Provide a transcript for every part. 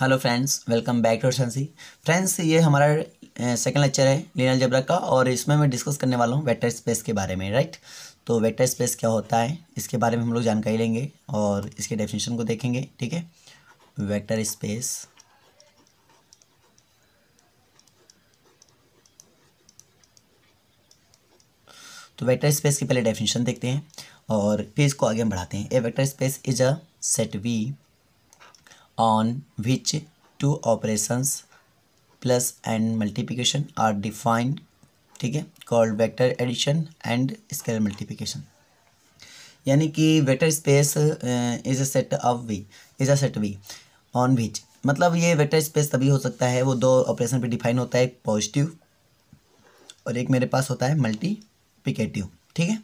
hello friends welcome back to see friends ये हमारा second lecture है लीनल जबरा का और इसमें मैं डिस्कस करने वाला हूँ वेक्टर स्पेस के बारे में राइट तो वेक्टर स्पेस क्या होता है इसके बारे में हम लोग जानकारी लेंगे और इसके डेफिनेशन को देखेंगे ठीक है वेक्टर स्पेस तो वेक्टर स्पेस की पहले डेफिनेशन देखते हैं और फिर इसको आगे हम बढ़ाते हैं a vector space is a set V on which two operation plus and multiplication are defined ठीक है called vector addition and scale multiplication यानी कि vector space is a set of V is a set V on which मतलब ये vector space तभी हो सकता है वो दो ऑपरेशन पे डिफाइन होता है एक पॉजिटिव और एक मेरे पास होता है मल्टीप्लिकेटिव ठीक है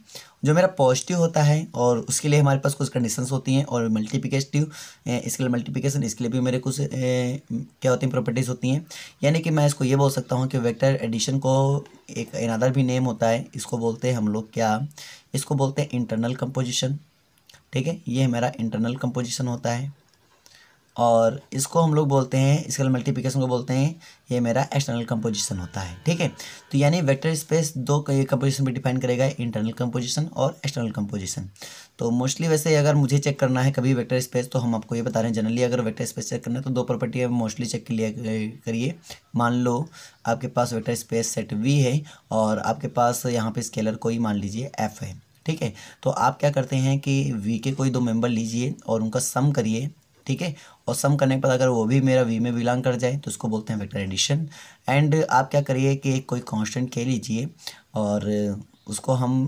जो मेरा पॉजिटिव होता है और उसके लिए हमारे पास कुछ कंडीशंस होती हैं और मल्टीप्लिकेटिव इसके लिए मल्टीप्लिकेशन इसके लिए भी मेरे कुछ ए, क्या होती हैं प्रॉपर्टीज़ होती हैं यानी कि मैं इसको ये बोल सकता हूँ कि वेक्टर एडिशन को एक अनादर भी नेम होता है इसको बोलते हैं हम लोग क्या इसको बोलते हैं इंटरनल कंपोजिशन ठीक है ये मेरा इंटरनल कंपोजिशन होता है और इसको हम लोग बोलते हैं स्केल मल्टीप्लिकेशन को बोलते हैं ये मेरा एक्सटर्नल कंपोजिशन होता है ठीक है तो यानी वेक्टर स्पेस दो कंपोजिशन पर डिपेंड करेगा इंटरनल कंपोजिशन और एक्सटर्नल कंपोजिशन तो मोस्टली वैसे अगर मुझे चेक करना है कभी वेक्टर स्पेस तो हम आपको ये बता रहे हैं जनरली अगर वेक्टर स्पेस चेक करना है तो दो प्रॉपर्टी मोस्टली चेक लिया करिए मान लो आपके पास वेक्टर स्पेस सेट वी है और आपके पास यहाँ पर स्केलर कोई मान लीजिए एफ है ठीक है तो आप क्या करते हैं कि वी के कोई दो मेंबर लीजिए और उनका सम करिए ठीक है और सम करने के बाद अगर वो भी मेरा वी में बिलोंग कर जाए तो उसको बोलते हैं वेक्टर एडिशन एंड आप क्या करिए कि कोई कांस्टेंट कह लीजिए और उसको हम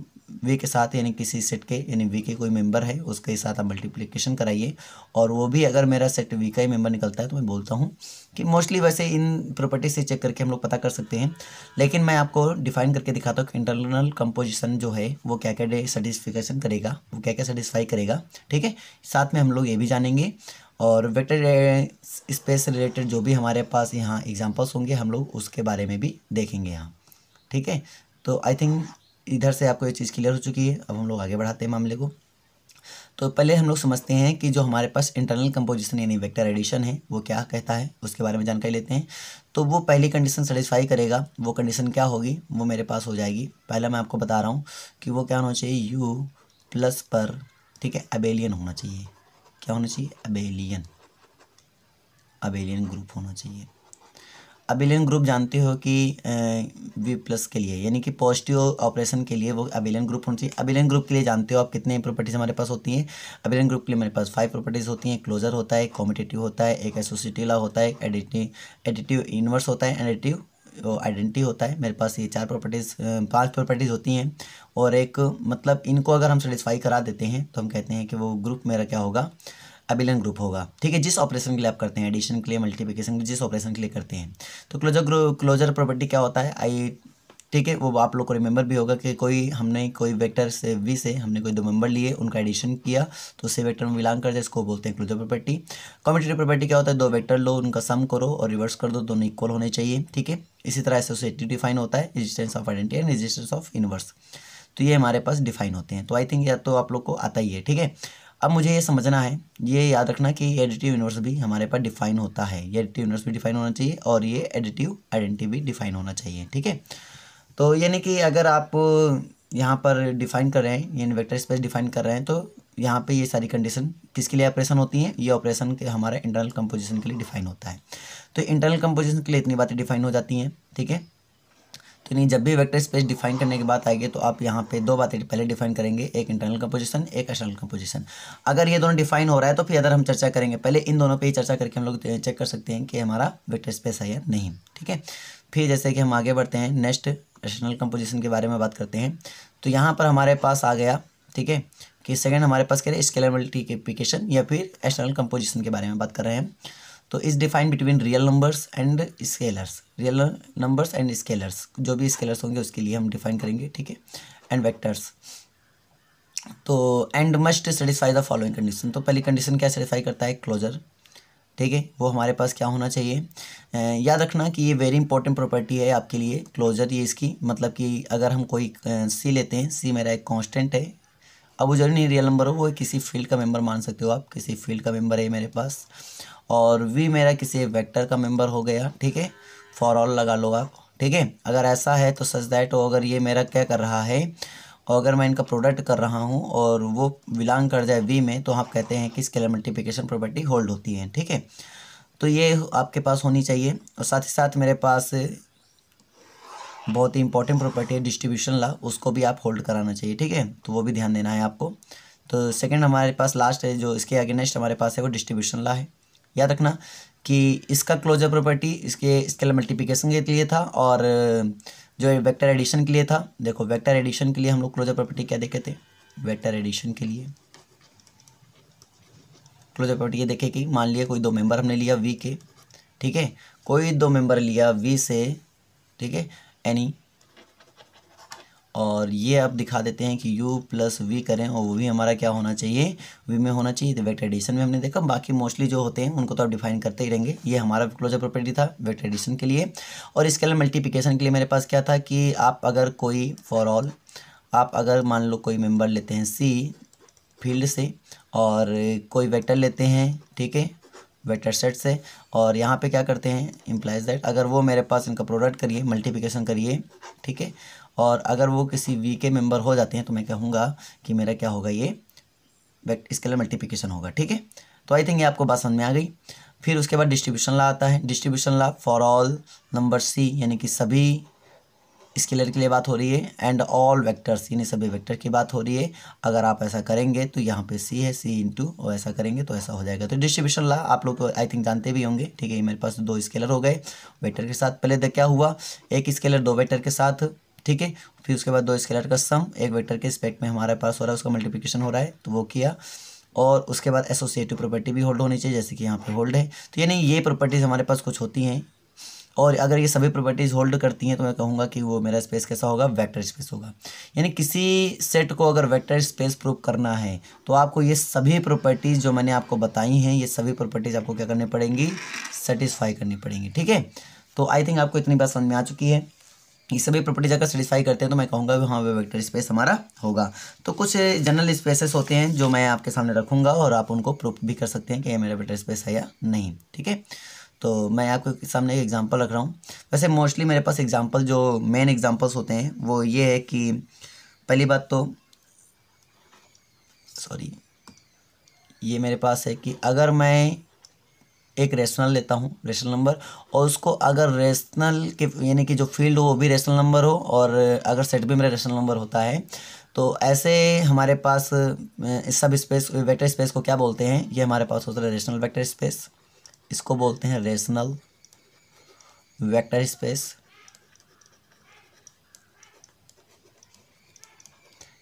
वी के साथ यानी किसी सेट के यानी वी के कोई मेंबर है उसके साथ आप मल्टीप्लिकेशन कराइए और वो भी अगर मेरा सेट वी का ही मेंबर निकलता है तो मैं बोलता हूँ कि मोस्टली वैसे इन प्रॉपर्टी से चेक करके हम लोग पता कर सकते हैं लेकिन मैं आपको डिफाइन करके दिखाता हूँ कि इंटरनल कंपोजिशन जो है वो क्या क्या सेटिस्फिकेशन करेगा वो क्या क्या सेटिस्फाई करेगा ठीक है साथ में हम लोग ये भी जानेंगे और वेटर स्पेस रिलेटेड जो भी हमारे पास यहाँ एग्जांपल्स होंगे हम लोग उसके बारे में भी देखेंगे यहाँ ठीक है तो आई थिंक इधर से आपको ये चीज़ क्लियर हो चुकी है अब हम लोग आगे बढ़ाते हैं मामले को तो पहले हम लोग समझते हैं कि जो हमारे पास इंटरनल कंपोजिशन यानी वेक्टर एडिशन है वो क्या कहता है उसके बारे में जानकारी लेते हैं तो वो पहली कंडीशन सेटिस्फाई करेगा वो कंडीशन क्या होगी वो मेरे पास हो जाएगी पहला मैं आपको बता रहा हूँ कि वो क्या होना चाहिए यू प्लस पर ठीक है अबेलियन होना चाहिए क्या होना चाहिए अबेलियन अबेलियन ग्रुप होना चाहिए अबेलियन ग्रुप जानते हो कि वी प्लस के लिए यानी कि पॉजिटिव ऑपरेशन के लिए वो अबेलियन ग्रुप होना चाहिए अबेलियन ग्रुप के लिए जानते हो आप कितने प्रॉपर्टीज़ हमारे पास होती हैं अबेलियन ग्रुप के लिए हमारे पास फाइव प्रॉपर्टीज़ होती हैं क्लोजर होता है कॉमिटेटिव होता है एक एसोसिएटिव होता है एडिटिव एडिटिव इनवर्स होता है एडिटिव आइडेंटिटी होता है मेरे पास ये चार प्रॉपर्टीज़ पांच प्रॉपर्टीज़ होती हैं और एक मतलब इनको अगर हम सेटिस्फाई करा देते हैं तो हम कहते हैं कि वो ग्रुप मेरा क्या होगा अबिलन ग्रुप होगा ठीक है जिस ऑपरेशन के लिए आप करते हैं एडिशन के लिए मल्टीप्लिकेशन के लिए जिस ऑपरेशन के लिए करते हैं तो क्लोजर क्लोजर प्रॉपर्टी क्या होता है आई ठीक है वो आप लोग को रिमेंबर भी होगा कि कोई हमने कोई वेक्टर से वी से हमने कोई दो मेंबर लिए उनका एडिशन किया तो उससे वेक्टर में बिलोंग करते हैं इसको बोलते हैं क्लोजर प्रॉपर्टी कॉमेटरी प्रॉपर्टी क्या होता है दो वेक्टर लो उनका सम करो और रिवर्स कर दो दोनों इक्वल होने चाहिए ठीक है इसी तरह एसोसिएटिव डिफाइन होता है existence of identity and existence of inverse तो ये हमारे पास डिफाइन होते हैं तो आई थिंक या तो आप लोग को आता ही है ठीक है अब मुझे ये समझना है ये याद रखना कि एडिटिव यूनिवर्स भी हमारे पास डिफाइन होता है ये एडिटिव यूनिवर्स भी डिफाइन होना चाहिए और ये एडिटिव आइडेंटिटी भी डिफाइन होना चाहिए ठीक है तो यानी कि अगर आप यहाँ पर डिफाइन कर रहे हैं यानी वेक्टर स्पेस डिफाइन कर रहे हैं तो यहाँ पे ये सारी कंडीशन किसके लिए ऑपरेशन होती हैं ये ऑपरेशन के हमारे इंटरनल कंपोजिशन के लिए डिफाइन होता है तो इंटरनल कंपोजिशन के लिए इतनी बातें डिफाइन हो जाती हैं ठीक है यानी जब भी वेक्टर स्पेस डिफाइन करने की बात आएगी तो आप यहाँ पे दो बातें पहले डिफाइन करेंगे एक इंटरनल कंपोजिशन एक एक्सटर्नल कंपोजिशन अगर ये दोनों डिफाइन हो रहा है तो फिर अदर हम चर्चा करेंगे पहले इन दोनों पर ही चर्चा करके हम लोग चेक कर सकते हैं कि हमारा वेक्टर स्पेस है या नहीं ठीक है फिर जैसे कि हम आगे बढ़ते हैं नेक्स्ट एक्सटर्नल कंपोजिशन के बारे में बात करते हैं तो यहाँ पर हमारे पास आ गया ठीक है कि सेकेंड हमारे पास कह रहे हैं स्केलेबिलिटी के एप्लीकेशन या फिर एक्सटर्नल कंपोजिशन के बारे में बात कर रहे हैं तो is define between real numbers and scalars real numbers and scalars जो भी स्केलर्स होंगे उसके लिए हम डिफाइन करेंगे ठीक है एंड वेक्टर्स तो and must satisfy the following condition तो पहली कंडीशन क्या सेटिस्फाई करता है क्लोजर ठीक है वो हमारे पास क्या होना चाहिए याद रखना कि ये वेरी इंपॉर्टेंट प्रॉपर्टी है आपके लिए क्लोजर ये इसकी मतलब कि अगर हम कोई सी लेते हैं सी मेरा एक कांस्टेंट है अब वो जरूरी नहीं रियल नंबर हो वो किसी फील्ड का मेंबर मान सकते हो आप किसी फील्ड का मेंबर है मेरे पास और वी मेरा किसी वेक्टर का मेंबर हो गया ठीक है फॉर ऑल लगा लो आप ठीक है अगर ऐसा है तो सच दैट वो अगर ये मेरा क्या कर रहा है और अगर मैं इनका प्रोडक्ट कर रहा हूँ और वो बिलोंग कर जाए वी में तो आप कहते हैं कि स्केलर मल्टीप्लिकेशन प्रॉपर्टी होल्ड होती है ठीक है तो ये आपके पास होनी चाहिए और साथ ही साथ मेरे पास बहुत ही इंपॉर्टेंट प्रॉपर्टी है डिस्ट्रीब्यूशन ला उसको भी आप होल्ड कराना चाहिए ठीक है तो वो भी ध्यान देना है आपको तो सेकंड हमारे पास लास्ट है जो इसके अगेनेस्ट हमारे पास है वो डिस्ट्रीब्यूशन ला है याद रखना कि इसका क्लोजर प्रॉपर्टी इसके स्केल मल्टीप्लिकेशन के लिए था और जो है वेक्टर एडिशन के लिए था देखो वेक्टर एडिशन के लिए हम लोग क्लोजर प्रॉपर्टी क्या देखे थे वेक्टर एडिशन के लिए क्लोजर प्रॉपर्टी ये देखे कि मान लिया कोई दो मेंबर हमने लिया वी के ठीक है कोई दो मेंबर लिया वी से ठीक है एनी और ये आप दिखा देते हैं कि u प्लस वी करें और वो भी हमारा क्या होना चाहिए वी में होना चाहिए तो वेक्टर एडिशन में हमने देखा बाकी मोस्टली जो होते हैं उनको तो आप डिफाइन करते ही रहेंगे ये हमारा क्लोजर प्रॉपर्टी था वेक्टर एडिशन के लिए और इसके अलावा मल्टीप्लिकेशन के लिए मेरे पास क्या था कि आप अगर कोई फॉर ऑल आप अगर मान लो कोई मेम्बर लेते हैं सी फील्ड से और कोई वेक्टर लेते हैं ठीक है वेक्टर सेट से और यहाँ पे क्या करते हैं इम्प्लाइज दैट अगर वो मेरे पास इनका प्रोडक्ट करिए मल्टीप्लिकेशन करिए ठीक है और अगर वो किसी वी के मेम्बर हो जाते हैं तो मैं कहूँगा कि मेरा क्या होगा ये स्केलर मल्टीप्लीकेशन होगा ठीक है तो आई थिंक ये आपको बात समझ में आ गई फिर उसके बाद डिस्ट्रीब्यूशन ला आता है distribution law for all number C यानी कि सभी स्केलर के लिए बात हो रही है एंड ऑल वेक्टर्स यानी सभी वेक्टर की बात हो रही है अगर आप ऐसा करेंगे तो यहाँ पे सी है सी इंटू और ऐसा करेंगे तो ऐसा हो जाएगा तो डिस्ट्रीब्यूशन ला आप लोग आई तो थिंक जानते भी होंगे ठीक है मेरे पास दो स्केलर हो गए वेक्टर के साथ पहले क्या हुआ एक स्केलर दो वेक्टर के साथ ठीक है फिर उसके बाद दो स्केलर का सम एक वेक्टर के स्पेक्ट में हमारे पास हो रहा है उसका मल्टीप्लिकेशन हो रहा है तो वो किया और उसके बाद एसोसिएटिव प्रॉपर्टी भी होल्ड होनी चाहिए जैसे कि यहाँ पे होल्ड है तो यानी ये प्रॉपर्टीज़ हमारे पास कुछ होती हैं और अगर ये सभी प्रॉपर्टीज़ होल्ड करती हैं तो मैं कहूँगा कि वो मेरा स्पेस कैसा होगा वेक्टर स्पेस होगा यानी किसी सेट को अगर वेक्टर स्पेस प्रूव करना है तो आपको ये सभी प्रॉपर्टीज़ जो मैंने आपको बताई हैं ये सभी प्रॉपर्टीज़ आपको क्या करनी पड़ेंगी सेटिस्फाई करनी पड़ेंगी ठीक है तो आई थिंक आपको इतनी बात समझ में आ चुकी है ये सभी प्रॉपर्टीज अगर सेटिस्फाई करते हैं तो मैं कहूँगा कि हाँ वे वेक्टर स्पेस हमारा होगा तो कुछ जनरल स्पेसेस होते हैं जो मैं आपके सामने रखूँगा और आप उनको प्रूफ भी कर सकते हैं कि ये मेरा वेक्टर स्पेस है या नहीं ठीक है तो मैं आपके सामने एक एग्जांपल रख रहा हूँ वैसे मोस्टली मेरे पास एग्जाम्पल जो मेन एग्जाम्पल्स होते हैं वो ये है कि पहली बात तो सॉरी ये मेरे पास है कि अगर मैं एक रेशनल लेता हूँ रेशनल नंबर और उसको अगर रेशनल के यानी कि जो फील्ड हो वो भी रेशनल नंबर हो और अगर सेट भी मेरा रेशनल नंबर होता है तो ऐसे हमारे पास सब स्पेस वेक्टर स्पेस को क्या बोलते हैं ये हमारे पास होता है रेशनल वेक्टर स्पेस इसको बोलते हैं रेशनल वेक्टर स्पेस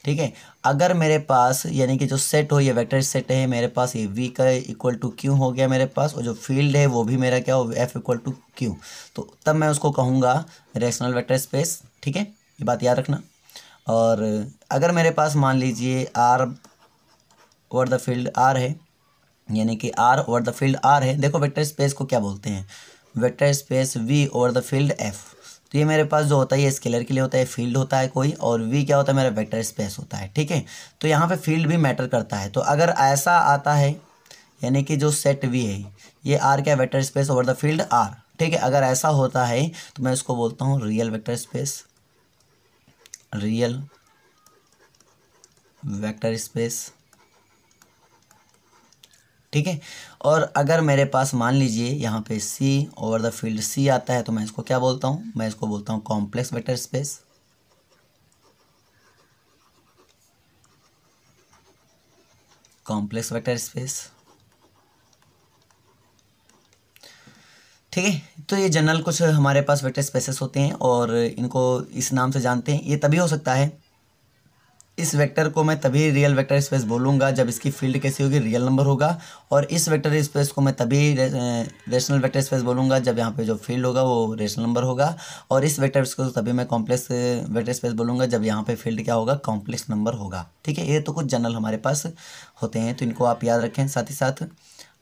ठीक है अगर मेरे पास यानी कि जो सेट हो ये वेक्टर सेट है मेरे पास ये वी का इक्वल टू क्यू हो गया मेरे पास और जो फील्ड है वो भी मेरा क्या हो एफ इक्वल टू क्यू तो तब मैं उसको कहूँगा रेशनल वेक्टर स्पेस ठीक है ये बात याद रखना और अगर मेरे पास मान लीजिए R over the field R है यानी कि R over the field R है देखो वेक्टर स्पेस को क्या बोलते हैं vector space V over the field F तो ये मेरे पास जो होता है ये स्केलर के लिए होता है फील्ड होता है कोई और वी क्या होता है मेरा वेक्टर स्पेस होता है ठीक है तो यहाँ पे फील्ड भी मैटर करता है तो अगर ऐसा आता है यानी कि जो सेट वी है ये आर क्या vector space over the field R ठीक है अगर ऐसा होता है तो मैं इसको बोलता हूँ real vector space real vector space ठीक है और अगर मेरे पास मान लीजिए यहाँ पे C over the field C आता है तो मैं इसको क्या बोलता हूँ मैं इसको बोलता हूँ complex vector space complex vector space ठीक है तो ये जनरल कुछ हमारे पास वेक्टर स्पेसेस होते हैं और इनको इस नाम से जानते हैं ये तभी हो सकता है इस वेक्टर को मैं तभी रियल वेक्टर स्पेस बोलूँगा जब इसकी फील्ड कैसी होगी रियल नंबर होगा और इस वेक्टर स्पेस को मैं तभी रेशनल वेक्टर स्पेस बोलूँगा जब यहाँ पे जो फील्ड होगा वो रेशनल नंबर होगा और इस वेक्टर को तभी मैं कॉम्प्लेक्स वेक्टर स्पेस बोलूँगा जब यहाँ पे फील्ड क्या होगा कॉम्प्लेक्स नंबर होगा ठीक है ये तो कुछ जनरल हमारे पास होते हैं तो इनको आप याद रखें साथ ही साथ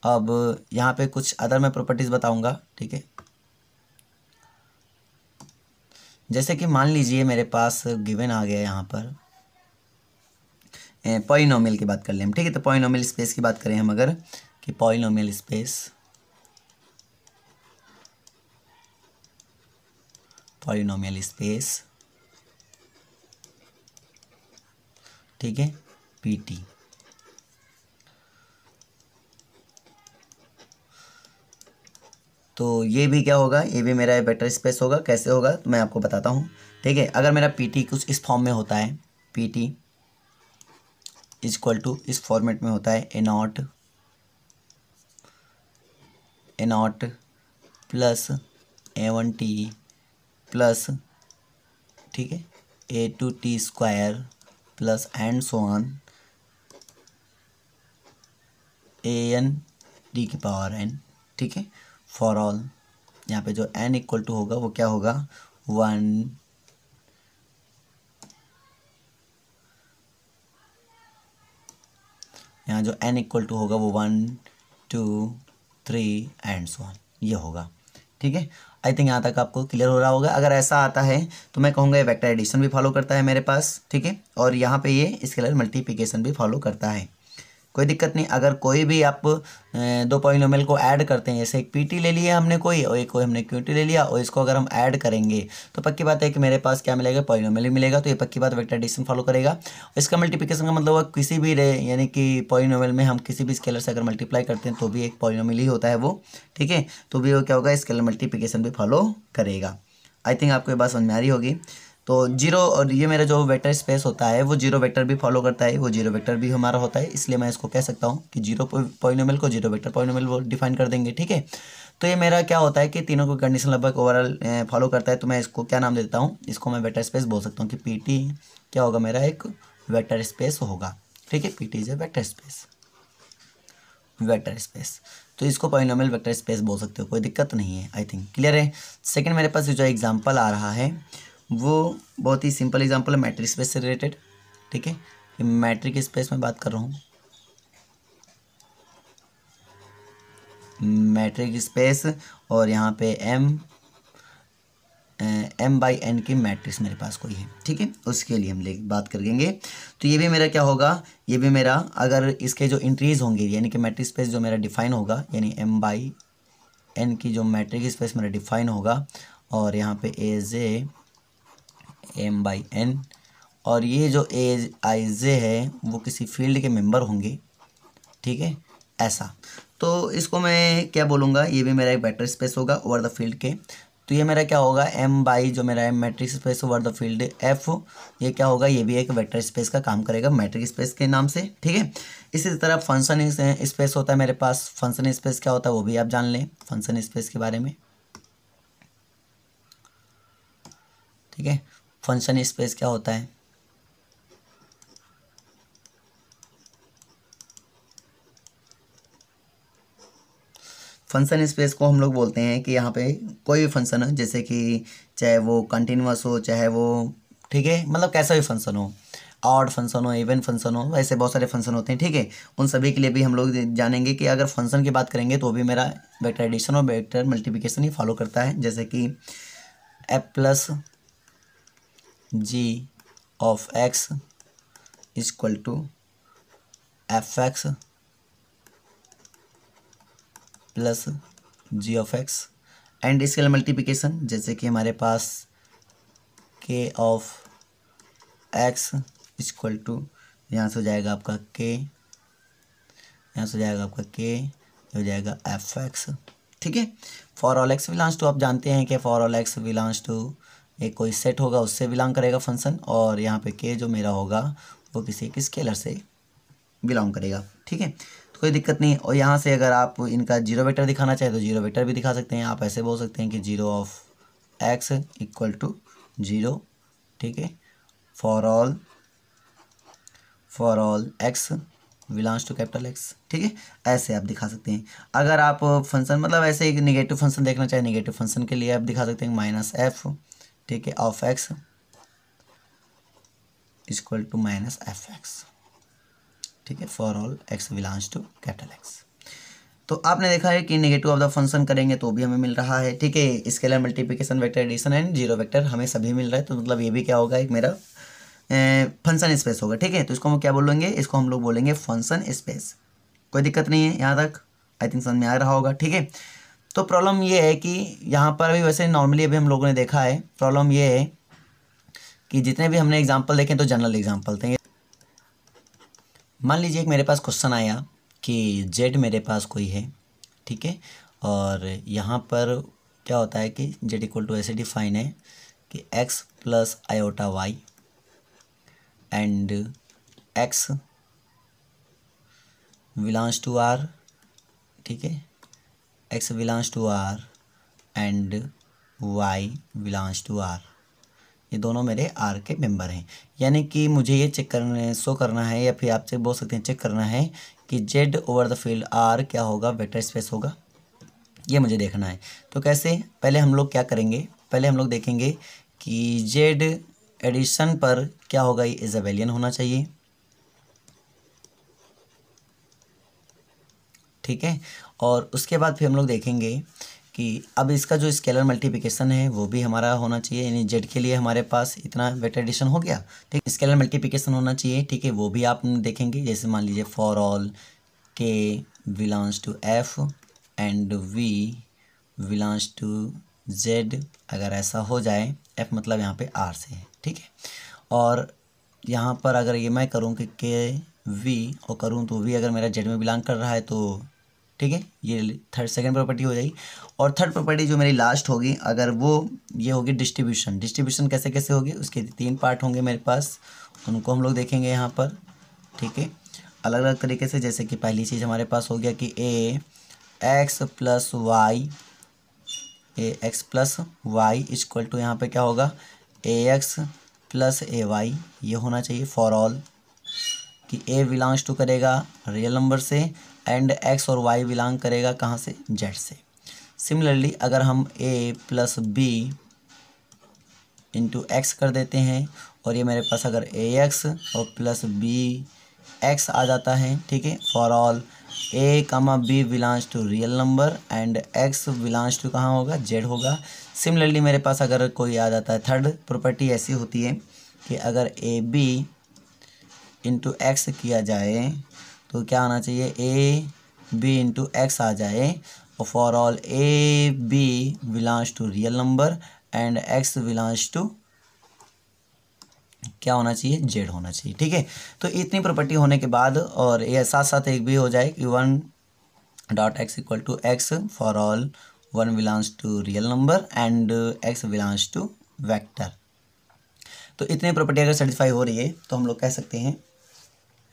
अब यहाँ पे कुछ अदर मैं प्रॉपर्टीज़ बताऊँगा ठीक है जैसे कि मान लीजिए मेरे पास गिवन आ गया यहाँ पर पॉइनोमियल की बात कर लें ठीक है तो पॉइनोमियल स्पेस की बात करें हम अगर कि पॉइनोमियल स्पेस पॉलिनोमियल स्पेस ठीक है पीटी तो ये भी क्या होगा ये भी मेरा बेटर स्पेस होगा कैसे होगा तो मैं आपको बताता हूँ ठीक है अगर मेरा पीटी कुछ इस फॉर्म में होता है पीटी इज इक्वल टू इस फॉर्मेट में होता है A not A not plus A one T plus ठीक है A two T square plus and so on A N D की पावर एन ठीक है फॉर ऑल यहाँ पे जो एन इक्वल टू होगा वो क्या होगा वन यहाँ जो एन इक्वल टू होगा वो one two three and so ये होगा ठीक है आई थिंक यहाँ तक आपको क्लियर हो रहा होगा अगर ऐसा आता है तो मैं कहूँगा ये वैक्टर एडिशन भी फॉलो करता है मेरे पास ठीक है और यहाँ पे ये इसके लिए मल्टीप्लिकेशन भी फॉलो करता है कोई दिक्कत नहीं अगर कोई भी आप दो पॉइनोमल को ऐड करते हैं जैसे एक पीटी ले लिया हमने कोई और एक कोई हमने क्यूटी ले लिया और इसको अगर हम ऐड करेंगे तो पक्की बात है कि मेरे पास क्या मिलेगा ही मिलेगा तो ये पक्की बात वेक्टर एडिशन फॉलो करेगा इसका मल्टीप्लिकेशन का मतलब किसी भी यानी कि पॉइनोमल में हम किसी भी स्केलर से अगर मल्टीप्लाई करते हैं तो भी एक पॉलिनोमियल ही होता है वो ठीक है तो भी वो क्या होगा स्केलर मल्टीप्लिकेशन भी फॉलो करेगा आई थिंक आपको ये बात समझ में आ रही होगी तो जीरो और ये मेरा जो वेक्टर स्पेस होता है वो जीरो वेक्टर भी फॉलो करता है वो जीरो वेक्टर भी हमारा होता है इसलिए मैं इसको कह सकता हूँ कि जीरो पॉइनोमल को जीरो वेक्टर पॉइनोमल वो डिफाइन कर देंगे ठीक है तो ये मेरा क्या होता है कि तीनों को कंडीशन लगभग ओवरऑल फॉलो करता है तो मैं इसको क्या नाम देता हूँ इसको मैं वेक्टर स्पेस बोल सकता हूँ कि पी टी क्या होगा मेरा एक वेक्टर स्पेस होगा ठीक है P T is a vector space vector space तो इसको पॉइनोमल वेक्टर स्पेस बोल सकते हो कोई दिक्कत नहीं है आई थिंक क्लियर है सेकंड मेरे पास जो एग्जांपल आ रहा है वो बहुत ही सिंपल एग्जाम्पल है मैट्रिक स्पेस से रिलेटेड ठीक है मैट्रिक स्पेस में बात कर रहा हूँ मैट्रिक स्पेस और यहाँ पे एम एम बाई एन की मैट्रिक्स मेरे पास कोई है ठीक है उसके लिए हम ले बात करेंगे तो ये भी मेरा क्या होगा ये भी मेरा अगर इसके जो इंट्रीज होंगे यानी कि मैट्रिक स्पेस जो मेरा डिफाइन होगा यानी एम बाई एन की जो मैट्रिक स्पेस मेरा डिफाइन होगा और यहाँ पे A J M by N और ये जो ए आई जे है वो किसी फील्ड के मेंबर होंगे ठीक है ऐसा तो इसको मैं क्या बोलूँगा ये भी मेरा एक बैटर स्पेस होगा ओवर द फील्ड के तो ये मेरा क्या होगा एम बाई जो मेरा है matrix space over the field F ये क्या होगा ये भी एक वेक्टर स्पेस का काम करेगा मैट्रिक स्पेस के नाम से ठीक है इसी तरह फंक्शन स्पेस uh, होता है मेरे पास फंक्शन स्पेस क्या होता है वो भी आप जान लें फंक्शन स्पेस के बारे में ठीक है फंक्शन स्पेस क्या होता है फंक्शन स्पेस को हम लोग बोलते हैं कि यहाँ पे कोई भी फंक्शन हो जैसे कि चाहे वो कंटिन्यूस हो चाहे वो ठीक है मतलब कैसा भी फंक्शन हो ऑड फंक्शन हो इवेंट फंक्शन हो ऐसे बहुत सारे फंक्शन होते हैं ठीक है उन सभी के लिए भी हम लोग जानेंगे कि अगर फंक्शन की बात करेंगे तो भी मेरा वेक्टर एडिशन और वेक्टर मल्टीप्लिकेशन ही फॉलो करता है जैसे कि F plus G of X is equal to F X plus G of X and इसके मल्टीप्लिकेशन जैसे कि हमारे पास के ऑफ एक्स इजक्वल टू यहाँ से हो जाएगा आपका के यहाँ से हो जाएगा आपका के हो जाएगा एफ एक्स ठीक है for all X belongs to आप जानते हैं कि for all X belongs to एक कोई सेट होगा उससे बिलोंग करेगा फंक्शन और यहाँ पे के जो मेरा होगा वो किसी एक स्केलर से बिलोंग करेगा ठीक है तो कोई दिक्कत नहीं और यहाँ से अगर आप इनका जीरो वेक्टर दिखाना चाहें तो जीरो वेक्टर भी दिखा सकते हैं आप ऐसे बोल सकते हैं कि zero of X equal to zero ठीक है for all for all X belongs to capital X ठीक है ऐसे आप दिखा सकते हैं अगर आप फंक्शन मतलब ऐसे एक निगेटिव फंक्शन देखना चाहें निगेटिव फंक्शन के लिए आप दिखा सकते हैं माइनस एफ़ ठीक है of X equal to minus F X ठीक है for all X belongs to capital X तो आपने देखा है कि नेगेटिव ऑफ द फंक्शन करेंगे तो भी हमें मिल रहा है ठीक है इसके लिए multiplication vector addition and zero vector हमें सभी मिल रहा है तो मतलब ये भी क्या होगा एक मेरा फंक्शन स्पेस होगा ठीक है तो इसको हम क्या बोलेंगे इसको हम लोग बोलेंगे फंक्शन स्पेस कोई दिक्कत नहीं है यहाँ तक आई थिंक समझ में आ रहा होगा ठीक है तो प्रॉब्लम ये है कि यहाँ पर अभी वैसे नॉर्मली अभी हम लोगों ने देखा है प्रॉब्लम ये है कि जितने भी हमने एग्जाम्पल देखे तो जनरल एग्जाम्पल थे मान लीजिए मेरे पास क्वेश्चन आया कि जेड मेरे पास कोई है ठीक है और यहाँ पर क्या होता है कि जेड इक्वल टू ऐसे डिफाइन है कि X plus iota Y and x belongs to R ठीक है X belongs to R and Y belongs to R ये दोनों मेरे आर के मेंबर हैं यानी कि मुझे ये चेक करने शो करना है या फिर आपसे बोल सकते हैं चेक करना है कि Z over the field R क्या होगा वेक्टर स्पेस होगा ये मुझे देखना है तो कैसे पहले हम लोग क्या करेंगे पहले हम लोग देखेंगे कि जेड एडिशन पर क्या होगा ये अवेलियन होना चाहिए ठीक है और उसके बाद फिर हम लोग देखेंगे कि अब इसका जो स्केलर मल्टीप्लिकेशन है वो भी हमारा होना चाहिए यानी जेड के लिए हमारे पास इतना वेट एडिशन हो गया ठीक स्केलर मल्टीप्लिकेशन होना चाहिए ठीक है वो भी आप देखेंगे जैसे मान लीजिए for all K belongs to F and V belongs to Z अगर ऐसा हो जाए एफ मतलब यहाँ पे आर से है ठीक है और यहाँ पर अगर ये मैं करूँ कि के वी और करूँ तो वी अगर मेरा जेड में बिलोंग कर रहा है तो ठीक है ये थर्ड सेकंड प्रॉपर्टी हो जाएगी और थर्ड प्रॉपर्टी जो मेरी लास्ट होगी अगर वो ये होगी डिस्ट्रीब्यूशन डिस्ट्रीब्यूशन कैसे कैसे होगी उसके तीन पार्ट होंगे मेरे पास उनको हम लोग देखेंगे यहाँ पर ठीक है अलग अलग तरीके से जैसे कि पहली चीज़ हमारे पास हो गया कि A x plus Y A x plus Y is equal to यहाँ पर क्या होगा A x plus A Y ये होना चाहिए फॉर ऑल कि ए बिलोंग्स टू करेगा रियल नंबर से एंड एक्स और वाई बिलोंग करेगा कहाँ से जेड से सिमिलरली अगर हम A plus B into X कर देते हैं और ये मेरे पास अगर ए एक्स और प्लस बी एक्स आ जाता है ठीक है for all A comma B belongs to real number and x belongs to कहाँ होगा जेड होगा सिमिलरली मेरे पास अगर कोई आ जाता है थर्ड प्रॉपर्टी ऐसी होती है कि अगर ए बी इंटू एक्स किया जाए तो क्या आना चाहिए ए बी इंटू एक्स आ जाए for all A B belongs to real number and x belongs to क्या होना चाहिए जेड होना चाहिए ठीक है तो इतनी प्रॉपर्टी होने के बाद और ये साथ साथ एक भी हो जाए कि one dot x equal to x for all one belongs to real number and x belongs to vector तो इतनी प्रॉपर्टी अगर सेटिस्फाई हो रही है तो हम लोग कह सकते हैं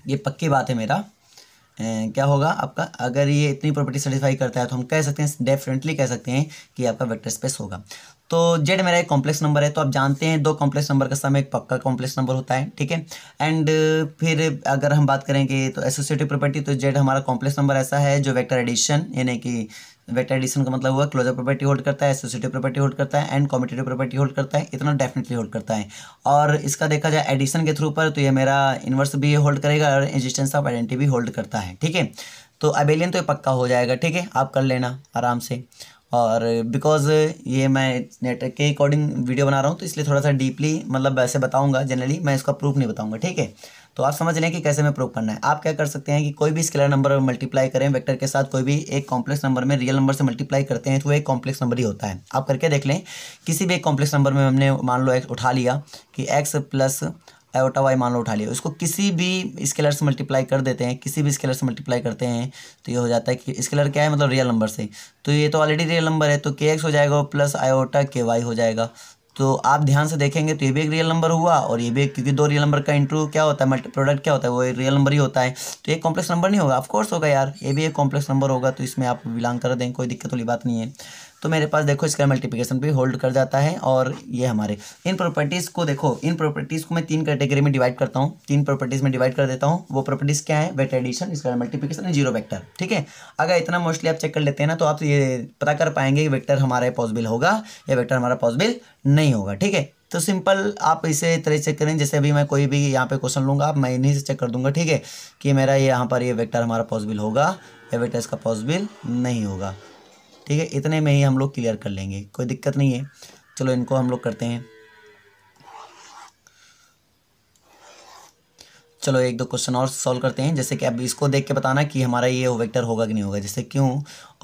ये पक्की बात है मेरा क्या होगा आपका अगर ये इतनी प्रॉपर्टी सेटिस्फाई करता है तो हम कह सकते हैं डेफिनेटली कह सकते हैं कि आपका वेक्टर स्पेस होगा तो जेड मेरा एक कॉम्प्लेक्स नंबर है तो आप जानते हैं दो कॉम्प्लेक्स नंबर का समय एक पक्का कॉम्प्लेक्स नंबर होता है ठीक है एंड फिर अगर हम बात करेंगे तो एसोसिएटिव प्रॉपर्टी तो जेड हमारा कॉम्प्लेक्स नंबर ऐसा है जो वेक्टर एडिशन यानी कि वेक्टर एडिशन का मतलब हुआ क्लोजर प्रॉपर्टी होल्ड करता है एसोसिएटिव प्रॉपर्टी होल्ड करता है एंड कॉम्पिटेटिव प्रॉपर्टी होल्ड करता है इतना डेफिनेटली होल्ड करता है और इसका देखा जाए एडिशन के थ्रू पर तो ये मेरा इन्वर्स भी होल्ड करेगा और एजिस्टेंस ऑफ आइडेंटिटी भी होल्ड करता है ठीक है तो अबेलियन तो ये पक्का हो जाएगा ठीक है आप कर लेना आराम से और बिकॉज ये मैं नेट के अकॉर्डिंग वीडियो बना रहा हूँ तो इसलिए थोड़ा सा डीपली मतलब वैसे बताऊँगा जनरली मैं इसका प्रूफ नहीं बताऊँगा ठीक है तो आप समझ लें कि कैसे हमें प्रूव करना है आप क्या कर सकते हैं कि कोई भी स्केलर नंबर में मल्टीप्लाई करें वेक्टर के साथ कोई भी एक कॉम्प्लेक्स नंबर में रियल नंबर से मल्टीप्लाई करते हैं तो वो एक कॉम्प्लेक्स नंबर ही होता है आप करके देख लें किसी भी एक कॉम्प्लेक्स नंबर में हमने मान लो एक्स उठा लिया कि एक्स प्लस आयोटा वाई मान लो उठा लिया उसको किसी भी स्केलर से मल्टीप्लाई कर देते हैं किसी भी स्केलर से मल्टीप्लाई करते हैं तो ये हो जाता है कि स्केलर क्या है मतलब रियल नंबर से तो ये तो ऑलरेडी रियल नंबर है तो के एक्स हो जाएगा प्लस आयोटा के वाई हो जाएगा तो आप ध्यान से देखेंगे तो ये भी एक रियल नंबर हुआ और ये भी क्योंकि दो रियल नंबर का इंट्रू क्या होता है मल्टी प्रोडक्ट क्या होता है वो रियल नंबर ही होता है तो ये कॉम्प्लेक्स नंबर नहीं होगा ऑफकोर्स होगा यार ये भी एक कॉम्प्लेक्स नंबर होगा तो इसमें आप बिलोंग कर दें कोई दिक्कत वाली बात नहीं है तो मेरे पास देखो इसका मल्टीप्लिकेशन भी होल्ड कर जाता है और ये हमारे इन प्रॉपर्टीज़ को देखो इन प्रॉपर्टीज़ को मैं तीन कैटेगरी में डिवाइड करता हूँ तीन प्रॉपर्टीज़ में डिवाइड कर देता हूँ वो प्रॉपर्टीज़ क्या है वेट एडिशन इसका मल्टीप्लिकेशन जीरो वैक्टर ठीक है अगर इतना मोस्टली आप चेक कर लेते हैं ना तो आप ये पता कर पाएंगे कि वैक्टर हमारा पॉसिबल होगा या वैक्टर हमारा पॉसिबल नहीं होगा ठीक है तो सिंपल आप इसे तरह चेक करें जैसे अभी मैं कोई भी यहाँ पे क्वेश्चन लूँगा आप मैं इन्हीं से चेक कर दूंगा ठीक है कि मेरा यहाँ पर ये वेक्टर हमारा पॉसिबल होगा या वेक्टर इसका पॉसिबल नहीं होगा ठीक है इतने में ही हम लोग क्लियर कर लेंगे कोई दिक्कत नहीं है चलो इनको हम लोग करते हैं चलो एक दो क्वेश्चन और सॉल्व करते हैं जैसे कि अब इसको देख के बताना कि हमारा ये वेक्टर होगा कि नहीं होगा जैसे क्यों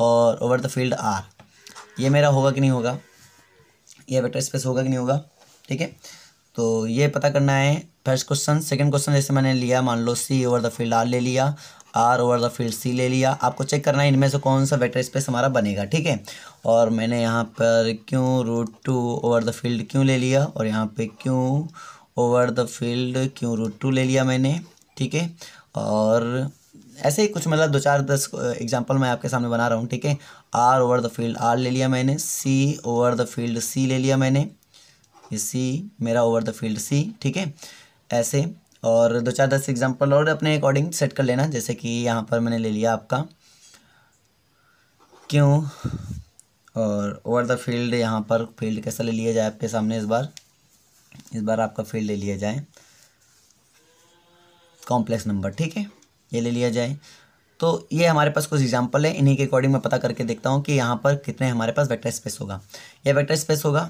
और ओवर द फील्ड आर ये मेरा होगा कि नहीं होगा ये वेक्टर स्पेस होगा कि नहीं होगा ठीक है तो ये पता करना है फर्स्ट क्वेश्चन सेकंड क्वेश्चन जैसे मैंने लिया मान लो C over the field R ले लिया R over the field C ले लिया आपको चेक करना है इनमें से कौन सा वेक्टर स्पेस हमारा बनेगा ठीक है और मैंने यहाँ पर Q root two over the field Q ले लिया और यहाँ पे Q over the field Q root two ले लिया मैंने ठीक है और ऐसे ही कुछ मतलब दो चार दस एग्जाम्पल मैं आपके सामने बना रहा हूँ ठीक है R over the field R ले लिया मैंने C over the field C ले लिया मैंने ये सी मेरा ओवर द फील्ड सी ठीक है ऐसे और दो चार दस एग्जाम्पल और अपने अकॉर्डिंग सेट कर लेना जैसे कि यहाँ पर मैंने ले लिया आपका क्यों और ओवर द फील्ड यहाँ पर फील्ड कैसा ले लिया जाए आपके सामने इस बार इस बार आपका फील्ड ले लिया जाए कॉम्प्लेक्स नंबर ठीक है ये ले लिया जाए तो ये हमारे पास कुछ एग्जाम्पल है इन्हीं के अकॉर्डिंग मैं पता करके देखता हूँ कि यहाँ पर कितने हमारे पास वेक्टर स्पेस होगा यह वेक्टर स्पेस होगा